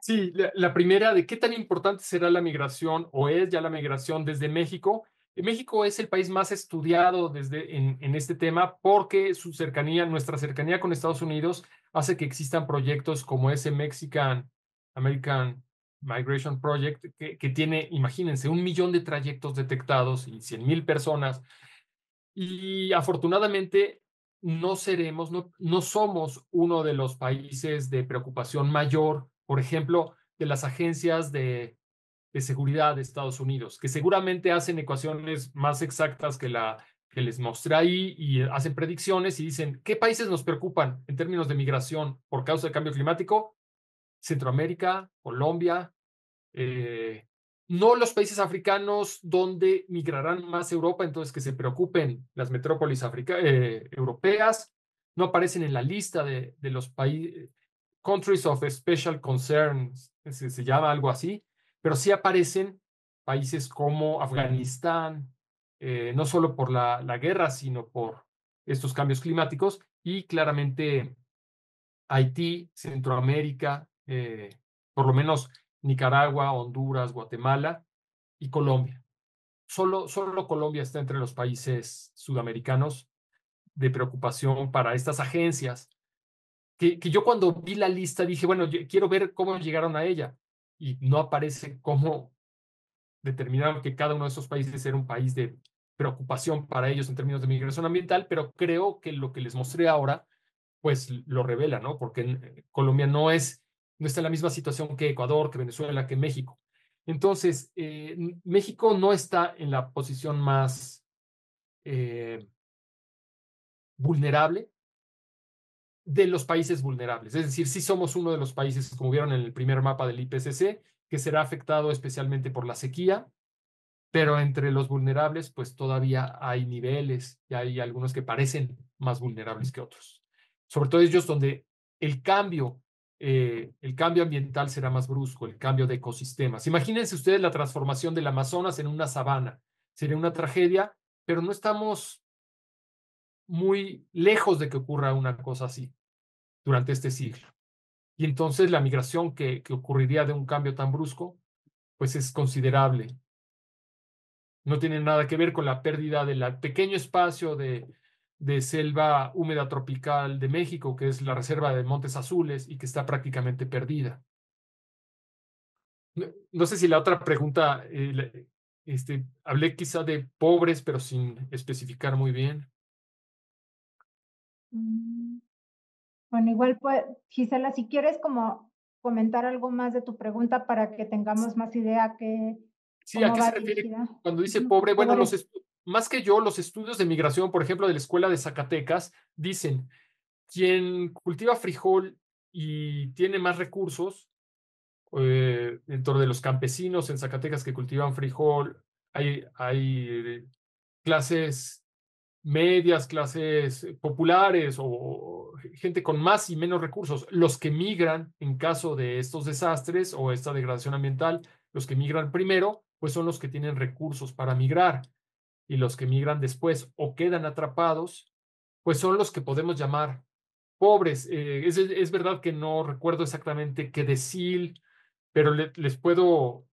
Sí, la, primera de qué tan importante será la migración o es ya la migración desde México eh, México es el país más estudiado desde en, este tema porque su cercanía, nuestra cercanía con Estados Unidos hace que existan proyectos como ese Mexican American Migration Project que, tiene, imagínense, un millón de trayectos detectados y 100 mil personas. Y afortunadamente no seremos, no, no somos uno de los países de preocupación mayor, por ejemplo, de las agencias de de seguridad de Estados Unidos, que seguramente hacen ecuaciones más exactas que la que les mostré ahí y hacen predicciones y dicen, ¿qué países nos preocupan en términos de migración por causa del cambio climático? Centroamérica, Colombia, eh, no los países africanos donde migrarán más Europa, entonces que se preocupen las metrópolis eh, europeas, no aparecen en la lista de, los países, countries of special concern, se llama algo así, pero sí aparecen países como Afganistán, eh, no solo por la, guerra, sino por estos cambios climáticos y claramente Haití, Centroamérica, eh, por lo menos Nicaragua, Honduras, Guatemala y Colombia. Solo, solo Colombia está entre los países sudamericanos de preocupación para estas agencias, que, que yo cuando vi la lista dije, bueno, quiero ver cómo llegaron a ella y no aparece cómo determinar que cada uno de esos países era un país de preocupación para ellos en términos de migración ambiental, pero creo que lo que les mostré ahora, pues lo revela, ¿no? Porque eh, Colombia no es, no está en la misma situación que Ecuador, que Venezuela, que México. Entonces, eh, México no está en la posición más eh, vulnerable de los países vulnerables. Es decir, si somos uno de los países, como vieron en el primer mapa del IPCC, que será afectado especialmente por la sequía, pero entre los vulnerables, pues todavía hay niveles y hay algunos que parecen más vulnerables que otros. Sobre todo ellos donde el cambio, eh, el cambio ambiental será más brusco, el cambio de ecosistemas. Imagínense ustedes la transformación del Amazonas en una sabana. Sería una tragedia, pero no estamos muy lejos de que ocurra una cosa así durante este siglo. Y entonces la migración que, que ocurriría de un cambio tan brusco, pues es considerable. No tiene nada que ver con la pérdida del pequeño espacio de, de selva húmeda tropical de México, que es la reserva de Montes Azules y que está prácticamente perdida. No, sé si la otra pregunta, eh, este, hablé quizá de pobres, pero sin especificar muy bien. Mm, bueno, igual pues, Gisela, si quieres como comentar algo más de tu pregunta para que tengamos más idea que... Sí, ¿a qué se refiere cuando dice pobre? Bueno, más que yo, los estudios de migración, por ejemplo, de la Escuela de Zacatecas, dicen, quien cultiva frijol y tiene más recursos, eh, dentro de los campesinos en Zacatecas que cultivan frijol, hay, hay eh, clases medias, clases eh, populares o gente con más y menos recursos, los que migran en caso de estos desastres o esta degradación ambiental, los que migran primero, pues son los que tienen recursos para migrar y los que migran después o quedan atrapados, pues son los que podemos llamar pobres. Eh, es, verdad que no recuerdo exactamente qué decir, pero les puedo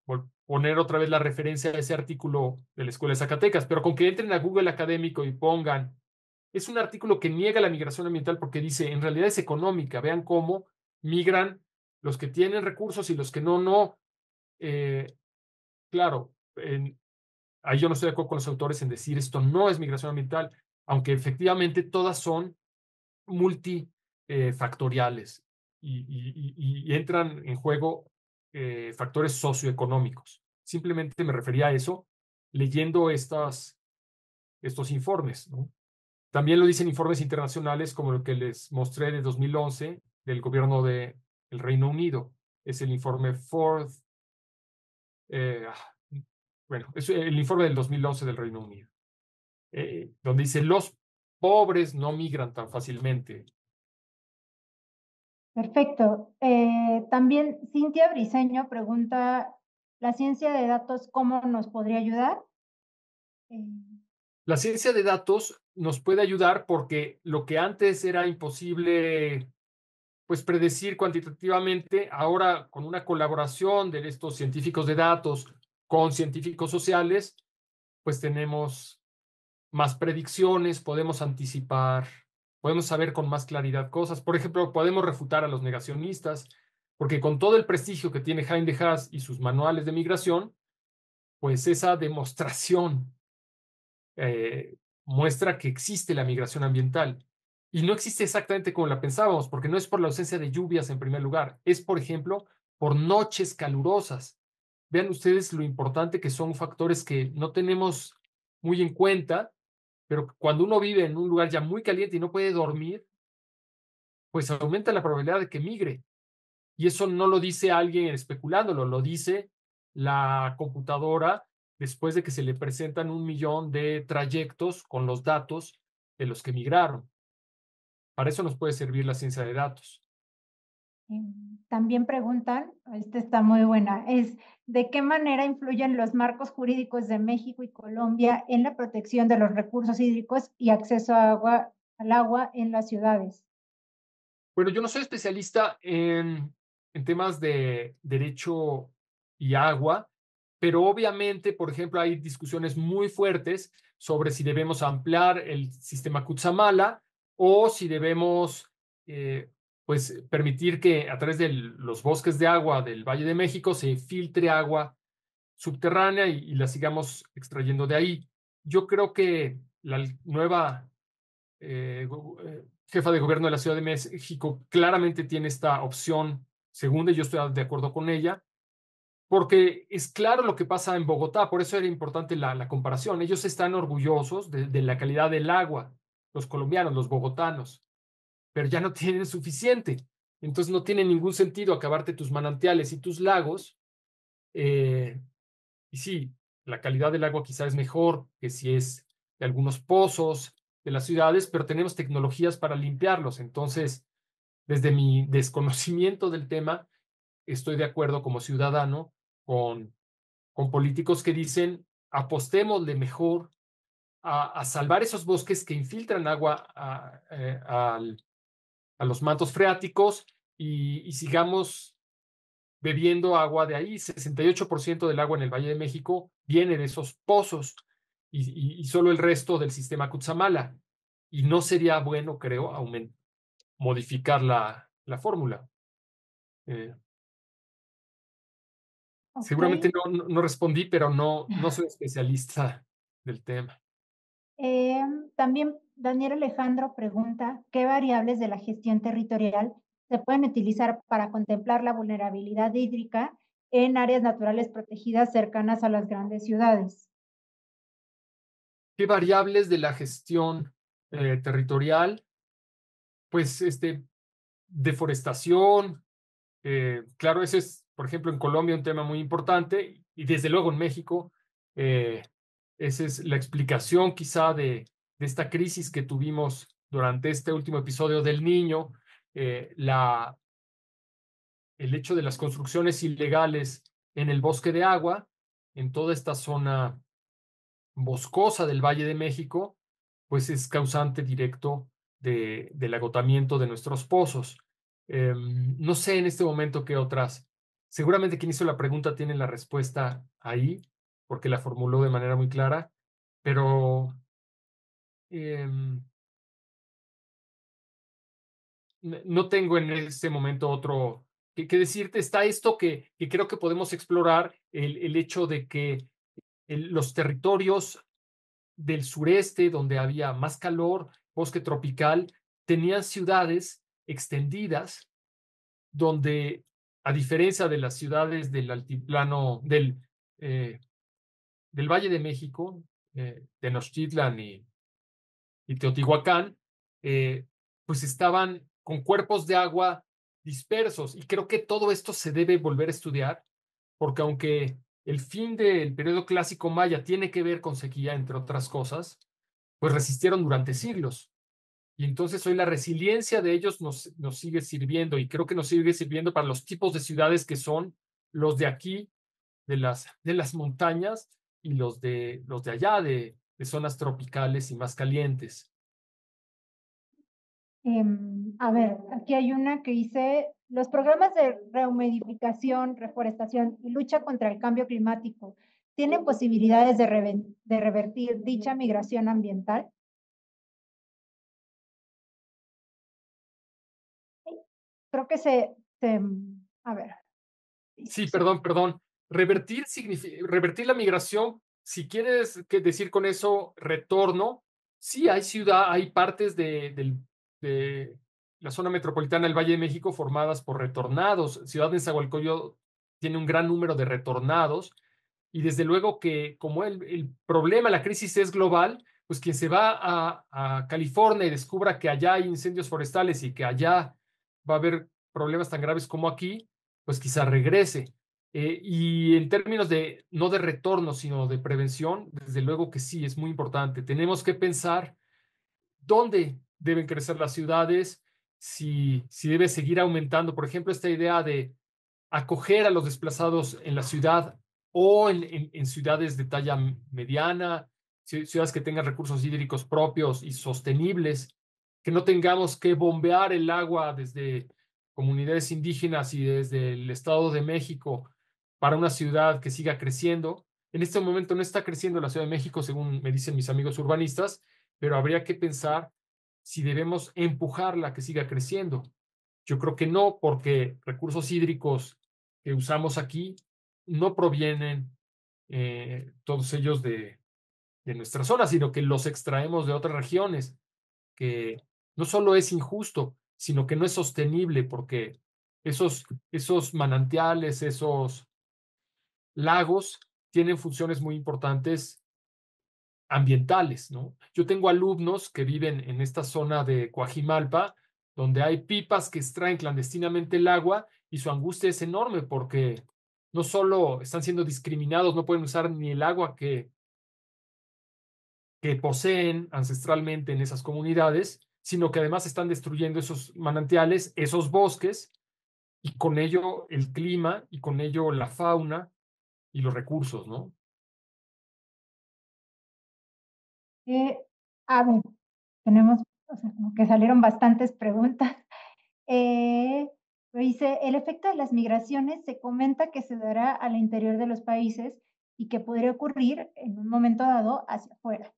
poner otra vez la referencia a ese artículo de la Escuela de Zacatecas, pero con que entren a Google Académico y pongan, es un artículo que niega la migración ambiental porque dice, en realidad es económica, vean cómo migran los que tienen recursos y los que no, no. Eh, claro, ahí yo no estoy de acuerdo con los autores en decir esto no es migración ambiental, aunque efectivamente todas son multifactoriales y, entran en juego eh, factores socioeconómicos. Simplemente me refería a eso leyendo estos informes. También lo dicen informes internacionales como el que les mostré de 2011 del gobierno del Reino Unido. Es el informe Ford. Eh, ah, bueno, es el informe del 2011 del Reino Unido, eh, donde dice los pobres no migran tan fácilmente. Perfecto. Eh, también Cintia Briseño pregunta, ¿la ciencia de datos cómo nos podría ayudar? Eh. La ciencia de datos nos puede ayudar porque lo que antes era imposible pues predecir cuantitativamente, ahora con una colaboración de estos científicos de datos con científicos sociales, pues tenemos más predicciones, podemos anticipar podemos saber con más claridad cosas. Por ejemplo, podemos refutar a los negacionistas, porque con todo el prestigio que tiene Hein de Haas y sus manuales de migración, pues esa demostración eh, muestra que existe la migración ambiental. Y no existe exactamente como la pensábamos, porque no es por la ausencia de lluvias en primer lugar, es, por ejemplo, por noches calurosas. Vean ustedes lo importante que son factores que no tenemos muy en cuenta pero cuando uno vive en un lugar ya muy caliente y no puede dormir, pues aumenta la probabilidad de que migre. Y eso no lo dice alguien especulándolo, lo dice la computadora después de que se le presentan un millón de trayectos con los datos de los que migraron. Para eso nos puede servir la ciencia de datos. También preguntan, esta está muy buena, es de qué manera influyen los marcos jurídicos de México y Colombia en la protección de los recursos hídricos y acceso a agua, al agua en las ciudades. Bueno, yo no soy especialista en, temas de derecho y agua, pero obviamente, por ejemplo, hay discusiones muy fuertes sobre si debemos ampliar el sistema Kutsamala o si debemos eh, pues eh, permitir que a través de los bosques de agua del Valle de México se filtre agua subterránea y, la sigamos extrayendo de ahí. Yo creo que la nueva eh, eh, jefa de gobierno de la Ciudad de México claramente tiene esta opción segunda y yo estoy de acuerdo con ella, porque es claro lo que pasa en Bogotá, por eso era importante la, comparación. Ellos están orgullosos de la calidad del agua, los colombianos, los bogotanos pero ya no tienen suficiente. Entonces no tiene ningún sentido acabarte tus manantiales y tus lagos. Eh, y sí, la calidad del agua quizá es mejor que si es de algunos pozos de las ciudades, pero tenemos tecnologías para limpiarlos. Entonces, desde mi desconocimiento del tema, estoy de acuerdo como ciudadano con, con políticos que dicen apostemos de mejor a, salvar esos bosques que infiltran agua eh, al, a los mantos freáticos y, sigamos bebiendo agua de ahí. 68% del agua en el Valle de México viene de esos pozos y, solo el resto del sistema Kutsamala. Y no sería bueno, creo, modificar la, la fórmula. Eh. Seguramente no, no, respondí, pero no, no <laughs> soy especialista del tema. Em, también Daniel Alejandro pregunta, ¿qué variables de la gestión territorial se pueden utilizar para contemplar la vulnerabilidad hídrica en áreas naturales protegidas cercanas a las grandes ciudades? ¿Qué variables de la gestión eh, territorial? Pues este, deforestación, eh, claro, ese es, por ejemplo, en Colombia un tema muy importante y desde luego en México, eh, esa es la explicación quizá de, de esta crisis que tuvimos durante este último episodio del niño, eh, la, el hecho de las construcciones ilegales en el bosque de agua, en toda esta zona boscosa del Valle de México, pues es causante directo del agotamiento de nuestros pozos. Em, no sé en este momento qué otras. Seguramente quien hizo la pregunta tiene la respuesta ahí, porque la formuló de manera muy clara, pero Em, no tengo en este momento otro que, decirte. Está esto que, que, creo que podemos explorar, el, el hecho de que los territorios del sureste, donde había más calor, bosque tropical, tenían ciudades extendidas donde, a diferencia de las ciudades del altiplano, del, eh, del Valle de México, eh, Tenochtitlan y y Teotihuacán, eh, pues estaban con cuerpos de agua dispersos. Y creo que todo esto se debe volver a estudiar, porque aunque el fin del periodo clásico maya tiene que ver con sequía, entre otras cosas, pues resistieron durante siglos. Y entonces hoy la resiliencia de ellos nos, nos sigue sirviendo y creo que nos sigue sirviendo para los tipos de ciudades que son los de aquí, de las, de las montañas y los de, los de allá, de, de zonas tropicales y más calientes? Em, a ver, aquí hay una que dice, los programas de rehumidificación, reforestación y lucha contra el cambio climático tienen posibilidades de, revertir dicha migración ambiental. Creo que se, mm, a ver. Sí, perdón, perdón. Revertir, revertir la migración si quieres que decir con eso retorno, sí hay ciudad, hay partes de, la zona metropolitana del Valle de México formadas por retornados. Ciudad de Zagualcoyo tiene un gran número de retornados y desde luego que como el, problema, la crisis es global, pues quien se va a, California y descubra que allá hay incendios forestales y que allá va a haber problemas tan graves como aquí, pues quizá regrese. Eh, y en términos de, no de retorno, sino de prevención, desde luego que sí, es muy importante. Tenemos que pensar dónde deben crecer las ciudades, si, debe seguir aumentando. Por ejemplo, esta idea de acoger a los desplazados en la ciudad o en ciudades de talla mediana, ciudades que tengan recursos hídricos propios y sostenibles, que no tengamos que bombear el agua desde comunidades indígenas y desde el Estado de México para una ciudad que siga creciendo. En este momento no está creciendo la Ciudad de México, según me dicen mis amigos urbanistas, pero habría que pensar si debemos empujarla a que siga creciendo. Yo creo que no, porque recursos hídricos que usamos aquí no provienen eh, todos ellos de, de nuestra zona, sino que los extraemos de otras regiones, que no solo es injusto, sino que no es sostenible, porque esos, esos manantiales, esos lagos tienen funciones muy importantes ambientales, ¿no? Yo tengo alumnos que viven en esta zona de Coajimalpa, donde hay pipas que extraen clandestinamente el agua y su angustia es enorme porque no solo están siendo discriminados, no pueden usar ni el agua que, que poseen ancestralmente en esas comunidades, sino que además están destruyendo esos manantiales, esos bosques, y con ello el clima y con ello la fauna y los recursos, ¿no? Eh, a ver, tenemos, o sea, como que salieron bastantes preguntas. <laughs> Eh, dice, el efecto de las migraciones se comenta que se dará al interior de los países y que podría ocurrir en un momento dado hacia afuera.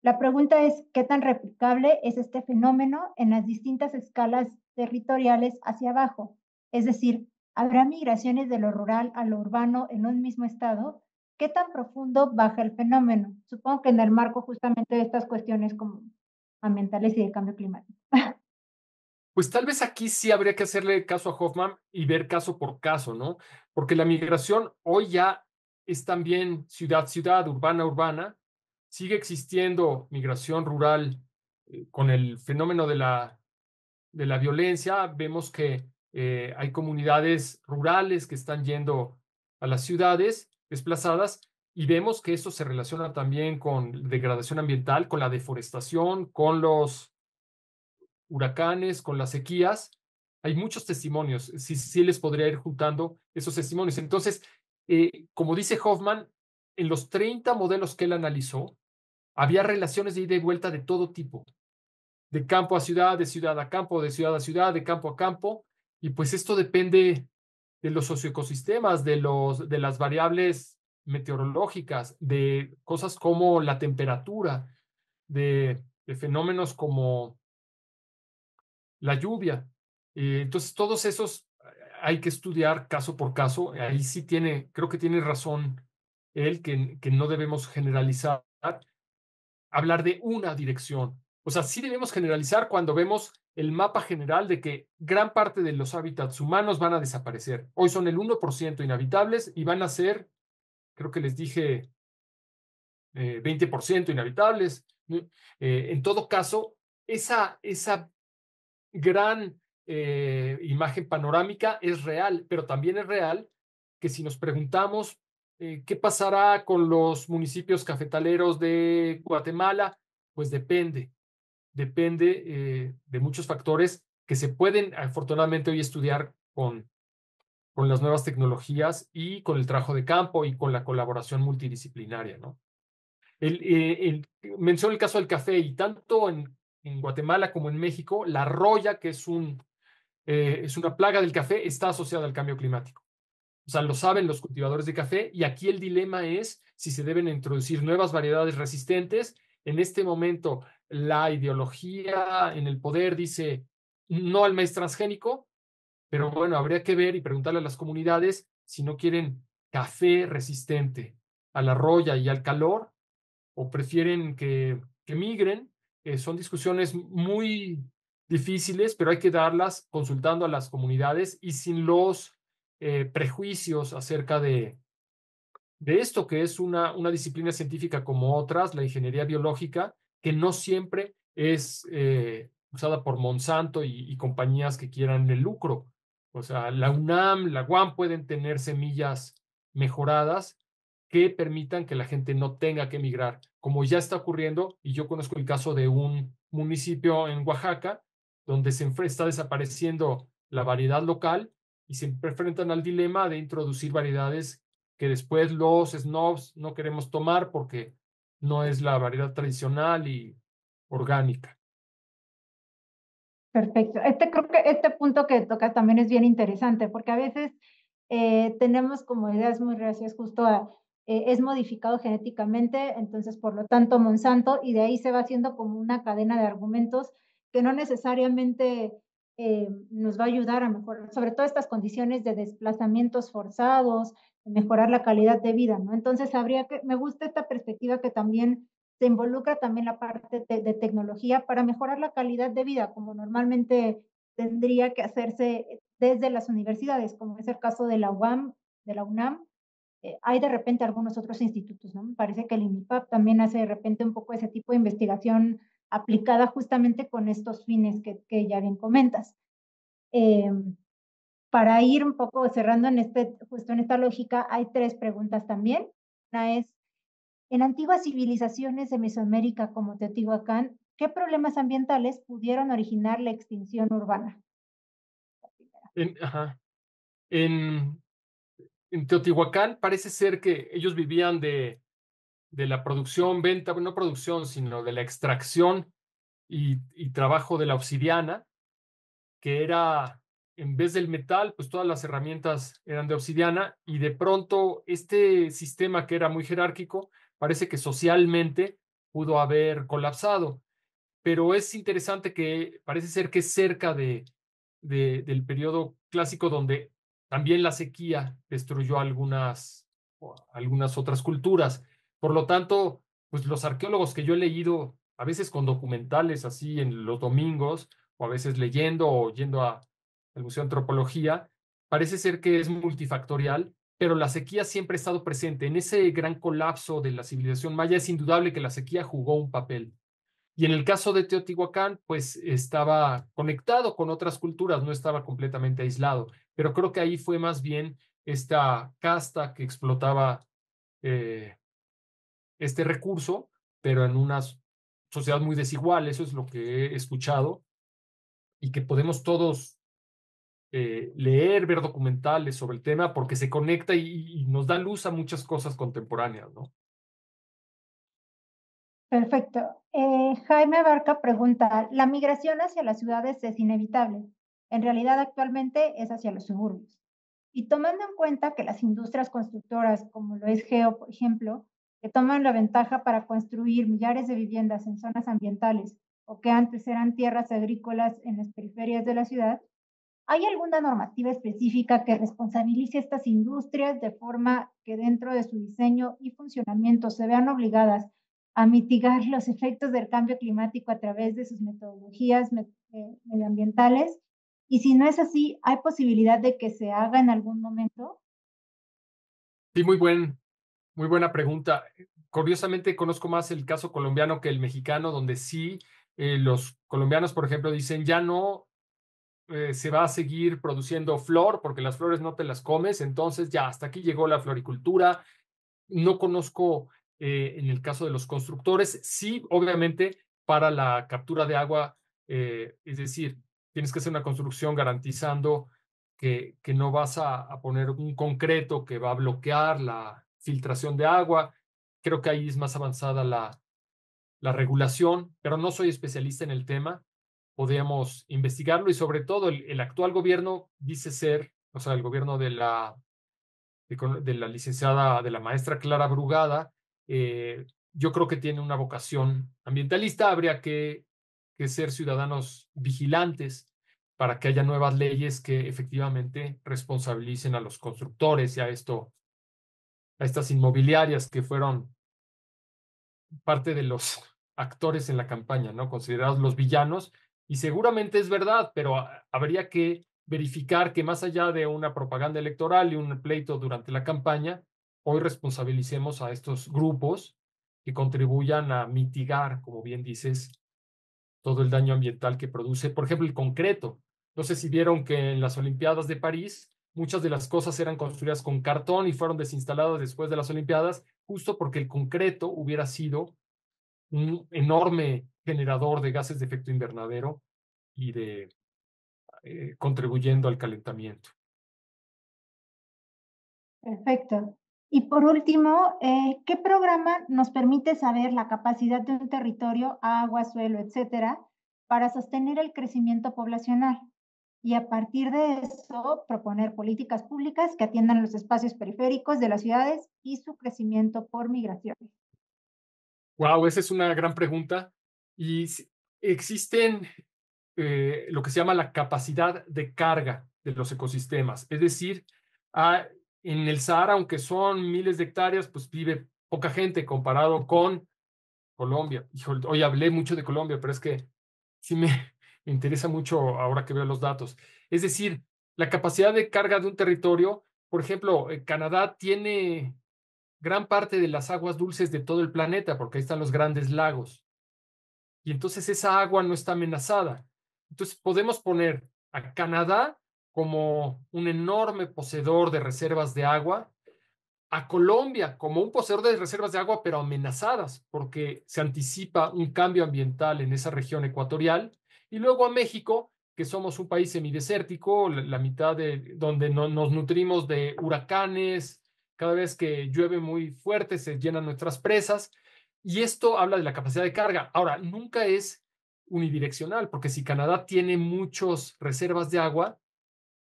La pregunta es, ¿qué tan replicable es este fenómeno en las distintas escalas territoriales hacia abajo? Es decir, ¿Habrá migraciones de lo rural a lo urbano en un mismo estado? ¿Qué tan profundo baja el fenómeno? Supongo que en el marco justamente de estas cuestiones como ambientales y de cambio climático. <laughs> Pues tal vez aquí sí habría que hacerle caso a Hoffman y ver caso por caso, ¿no? Porque la migración hoy ya es también ciudad-ciudad, urbana-urbana. Sigue existiendo migración rural eh, con el fenómeno de la, de la violencia. Vemos que eh, hay comunidades rurales que están yendo a las ciudades desplazadas y vemos que esto se relaciona también con degradación ambiental, con la deforestación, con los huracanes, con las sequías. Hay muchos testimonios, Si sí les podría ir juntando esos testimonios. Entonces, eh, como dice Hoffman, en los 30 modelos que él analizó, había relaciones de ida y vuelta de todo tipo, de campo a ciudad, de ciudad a campo, de ciudad a ciudad, de campo a campo, y pues esto depende de los socioecosistemas, de, los, de las variables meteorológicas, de cosas como la temperatura, de, fenómenos como la lluvia. Eh, entonces, todos esos hay que estudiar caso por caso. Ahí sí tiene, creo que tiene razón él, que, que no debemos generalizar, hablar de una dirección. O sea, sí debemos generalizar cuando vemos el mapa general de que gran parte de los hábitats humanos van a desaparecer. Hoy son el 1% inhabitables y van a ser, creo que les dije, 20% eh, inhabitables. Eh, en todo caso, esa, esa gran eh, imagen panorámica es real, pero también es real que si nos preguntamos qué pasará con los municipios cafetaleros de Guatemala, pues depende depende eh, de muchos factores que se pueden afortunadamente hoy estudiar con, con las nuevas tecnologías y con el trabajo de campo y con la colaboración multidisciplinaria. ¿no? El, eh, menciono el caso del café y tanto en, Guatemala como en México, la roya, que es, eh, es una plaga del café, está asociada al cambio climático. O sea, lo saben los cultivadores de café y aquí el dilema es si se deben introducir nuevas variedades resistentes. En este momento, la ideología en el poder dice no al maíz transgénico, pero bueno, habría que ver y preguntarle a las comunidades si no quieren café resistente a la roya y al calor o prefieren que, que migren. Eh, son discusiones muy difíciles, pero hay que darlas consultando a las comunidades y sin los eh, prejuicios acerca de, de esto, que es una disciplina científica como otras, la ingeniería biológica, que no siempre es eh, usada por Monsanto y, compañías que quieran el lucro. O sea, la UNAM, la UAM pueden tener semillas mejoradas que permitan que la gente no tenga que emigrar, como ya está ocurriendo, y yo conozco el caso de un municipio en Oaxaca, donde se está desapareciendo la variedad local y se enfrentan al dilema de introducir variedades que después los snobs no queremos tomar porque no es la variedad tradicional y orgánica. Perfecto. Este creo que este punto que toca también es bien interesante porque a veces eh, tenemos como ideas muy reacias justo a eh, es modificado genéticamente, entonces por lo tanto Monsanto y de ahí se va haciendo como una cadena de argumentos que no necesariamente eh, nos va a ayudar a mejorar, sobre todo estas condiciones de desplazamientos forzados, mejorar la calidad de vida, ¿no? Entonces, habría que, me gusta esta perspectiva que también se involucra también la parte de, tecnología para mejorar la calidad de vida, como normalmente tendría que hacerse desde las universidades, como es el caso de la UAM, de la UNAM. Eh, hay de repente algunos otros institutos, ¿no? Me parece que el INIPAP también hace de repente un poco ese tipo de investigación aplicada justamente con estos fines que, ya bien comentas. Em, para ir un poco cerrando en este, justo en esta lógica, hay tres preguntas también. Una es, en antiguas civilizaciones de Mesoamérica como Teotihuacán, ¿qué problemas ambientales pudieron originar la extinción urbana? En, En, Teotihuacán parece ser que ellos vivían de, de la producción, venta, no producción, sino de la extracción y trabajo de la obsidiana, que era en vez del metal, pues todas las herramientas eran de obsidiana y de pronto este sistema que era muy jerárquico parece que socialmente pudo haber colapsado. Pero es interesante que parece ser que es cerca de, del periodo clásico donde también la sequía destruyó algunas, algunas otras culturas. Por lo tanto, pues los arqueólogos que yo he leído, a veces con documentales así en los domingos, o a veces leyendo o yendo a, el Museo de Antropología, parece ser que es multifactorial, pero la sequía siempre ha estado presente. En ese gran colapso de la civilización maya es indudable que la sequía jugó un papel. Y en el caso de Teotihuacán, pues estaba conectado con otras culturas, no estaba completamente aislado, pero creo que ahí fue más bien esta casta que explotaba eh, este recurso, pero en una sociedad muy desigual, eso es lo que he escuchado, y que podemos todos eh, leer, ver documentales sobre el tema, porque se conecta y, nos da luz a muchas cosas contemporáneas, ¿no? Perfecto. Eh, Jaime Barca pregunta, ¿la migración hacia las ciudades es inevitable? En realidad actualmente es hacia los suburbios. Y tomando en cuenta que las industrias constructoras, como lo es Geo, por ejemplo, que toman la ventaja para construir millares de viviendas en zonas ambientales o que antes eran tierras agrícolas en las periferias de la ciudad, ¿Hay alguna normativa específica que responsabilice a estas industrias de forma que dentro de su diseño y funcionamiento se vean obligadas a mitigar los efectos del cambio climático a través de sus metodologías eh, medioambientales? Y si no es así, ¿hay posibilidad de que se haga en algún momento? Sí, muy, buen, muy buena pregunta. Curiosamente conozco más el caso colombiano que el mexicano, donde sí eh, los colombianos, por ejemplo, dicen ya no eh, se va a seguir produciendo flor porque las flores no te las comes, entonces ya hasta aquí llegó la floricultura. No conozco eh, en el caso de los constructores, sí, obviamente para la captura de agua, eh, es decir, tienes que hacer una construcción garantizando que, no vas a, poner un concreto que va a bloquear la filtración de agua. Creo que ahí es más avanzada la, la regulación, pero no soy especialista en el tema. Podemos investigarlo y sobre todo el, actual gobierno dice ser, o sea, el gobierno de la, de, la licenciada, de la maestra Clara Brugada, eh, yo creo que tiene una vocación ambientalista, habría que, que ser ciudadanos vigilantes para que haya nuevas leyes que efectivamente responsabilicen a los constructores y a esto, a estas inmobiliarias que fueron parte de los <laughs> actores en la campaña, ¿no? Considerados los villanos y seguramente es verdad, pero habría que verificar que más allá de una propaganda electoral y un pleito durante la campaña, hoy responsabilicemos a estos grupos que contribuyan a mitigar, como bien dices, todo el daño ambiental que produce, por ejemplo, el concreto. No sé si vieron que en las Olimpiadas de París muchas de las cosas eran construidas con cartón y fueron desinstaladas después de las Olimpiadas, justo porque el concreto hubiera sido un enorme generador de gases de efecto invernadero y de eh, contribuyendo al calentamiento. Perfecto. Y por último, eh, ¿qué programa nos permite saber la capacidad de un territorio, agua, suelo, etcétera, para sostener el crecimiento poblacional? Y a partir de eso, proponer políticas públicas que atiendan los espacios periféricos de las ciudades y su crecimiento por migración. Wow, esa es una gran pregunta. Y existen eh, lo que se llama la capacidad de carga de los ecosistemas. Es decir, ah, en el Sahara, aunque son miles de hectáreas, pues vive poca gente comparado con Colombia. hoy hablé mucho de Colombia, pero es que sí <laughs> me interesa mucho ahora que veo los datos. Es decir, la capacidad de carga de un territorio, por ejemplo, eh, Canadá tiene gran parte de las aguas dulces de todo el planeta, porque ahí están los grandes lagos y entonces esa agua no está amenazada. Entonces podemos poner a Canadá como un enorme poseedor de reservas de agua, a Colombia como un poseedor de reservas de agua, pero amenazadas, porque se anticipa un cambio ambiental en esa región ecuatorial, y luego a México, que somos un país semidesértico, la, mitad de donde nos nutrimos de huracanes, cada vez que llueve muy fuerte se llenan nuestras presas, y esto habla de la capacidad de carga. Ahora, nunca es unidireccional, porque si Canadá tiene muchas reservas de agua,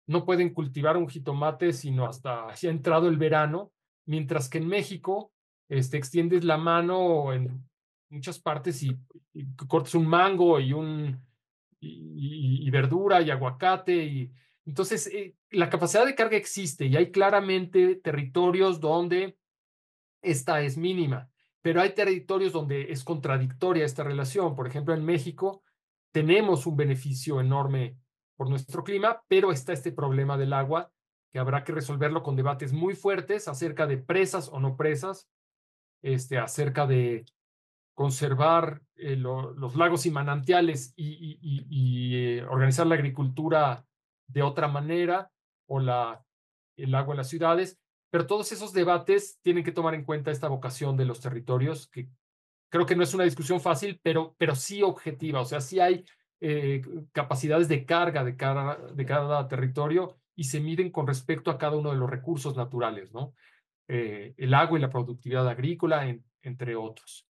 no pueden cultivar un jitomate sino hasta ha entrado el verano, mientras que en México este, extiendes la mano en muchas partes y, cortes cortas un mango y, un, y, verdura y aguacate. Y, entonces, eh, la capacidad de carga existe y hay claramente territorios donde esta es mínima pero hay territorios donde es contradictoria esta relación. Por ejemplo, en México tenemos un beneficio enorme por nuestro clima, pero está este problema del agua que habrá que resolverlo con debates muy fuertes acerca de presas o no presas, este, acerca de conservar eh, los lagos y manantiales y, eh, organizar la agricultura de otra manera o el agua en las ciudades. Pero todos esos debates tienen que tomar en cuenta esta vocación de los territorios, que creo que no es una discusión fácil, pero, pero sí objetiva. O sea, sí hay eh, capacidades de carga de cada, de cada territorio y se miden con respecto a cada uno de los recursos naturales, ¿no? Eh, el agua y la productividad agrícola, entre otros.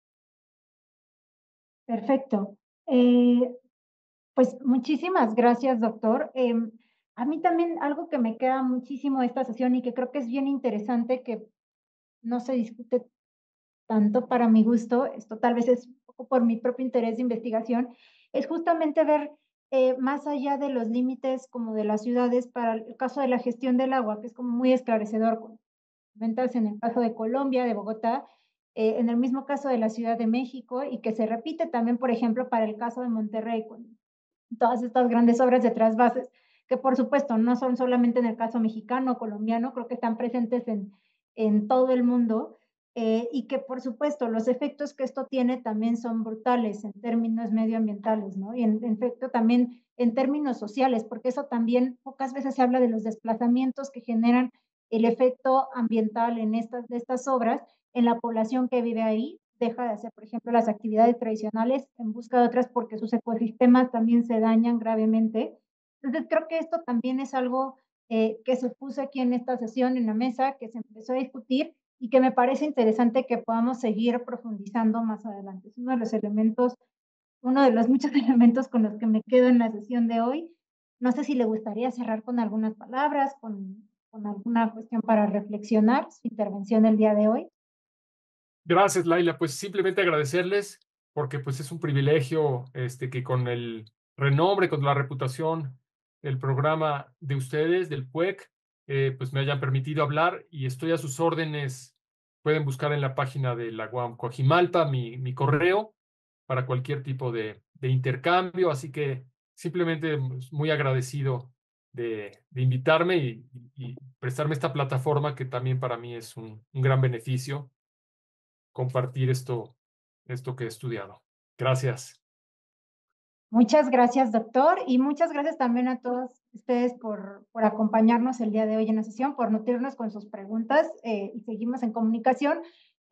Perfecto. Eh, pues muchísimas gracias, doctor. Em, a mí también algo que me queda muchísimo de esta sesión y que creo que es bien interesante que no se discute tanto para mi gusto, esto tal vez es poco por mi propio interés de investigación, es justamente ver eh, más allá de los límites como de las ciudades para el caso de la gestión del agua, que es como muy esclarecedor. Comentas en el caso de Colombia, de Bogotá, eh, en el mismo caso de la Ciudad de México y que se repite también, por ejemplo, para el caso de Monterrey, con todas estas grandes obras de trasvases que por supuesto no son solamente en el caso mexicano, colombiano, creo que están presentes en, todo el mundo. Eh, y que por supuesto los efectos que esto tiene también son brutales en términos medioambientales, ¿no? Y en, efecto también en términos sociales, porque eso también pocas veces se habla de los desplazamientos que generan el efecto ambiental en estas, de estas obras en la población que vive ahí, deja de hacer, por ejemplo, las actividades tradicionales en busca de otras porque sus ecosistemas también se dañan gravemente. Entonces, creo que esto también es algo eh, que se puso aquí en esta sesión, en la mesa, que se empezó a discutir y que me parece interesante que podamos seguir profundizando más adelante. Es uno de los elementos, uno de los muchos <laughs> elementos con los que me quedo en la sesión de hoy. No sé si le gustaría cerrar con algunas palabras, con, con alguna cuestión para reflexionar su intervención el día de hoy. Gracias, Laila. Pues simplemente agradecerles porque pues es un privilegio este, que con el renombre, con la reputación el programa de ustedes, del PUEC, eh, pues me hayan permitido hablar y estoy a sus órdenes. Pueden buscar en la página de la Guam Coajimalpa mi, correo para cualquier tipo de, intercambio. Así que simplemente pues, muy agradecido de, invitarme y, prestarme esta plataforma que también para mí es un, un gran beneficio compartir esto, esto que he estudiado. Gracias. Muchas gracias, doctor, y muchas gracias también a todos ustedes por, por acompañarnos el día de hoy en la sesión, por nutrirnos con sus preguntas eh, y seguimos en comunicación.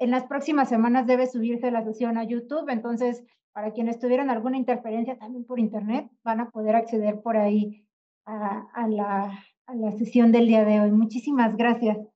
En las próximas semanas debe subirse la sesión a YouTube, entonces para quienes tuvieron alguna interferencia también por Internet, van a poder acceder por ahí a, a, la, a la sesión del día de hoy. Muchísimas gracias.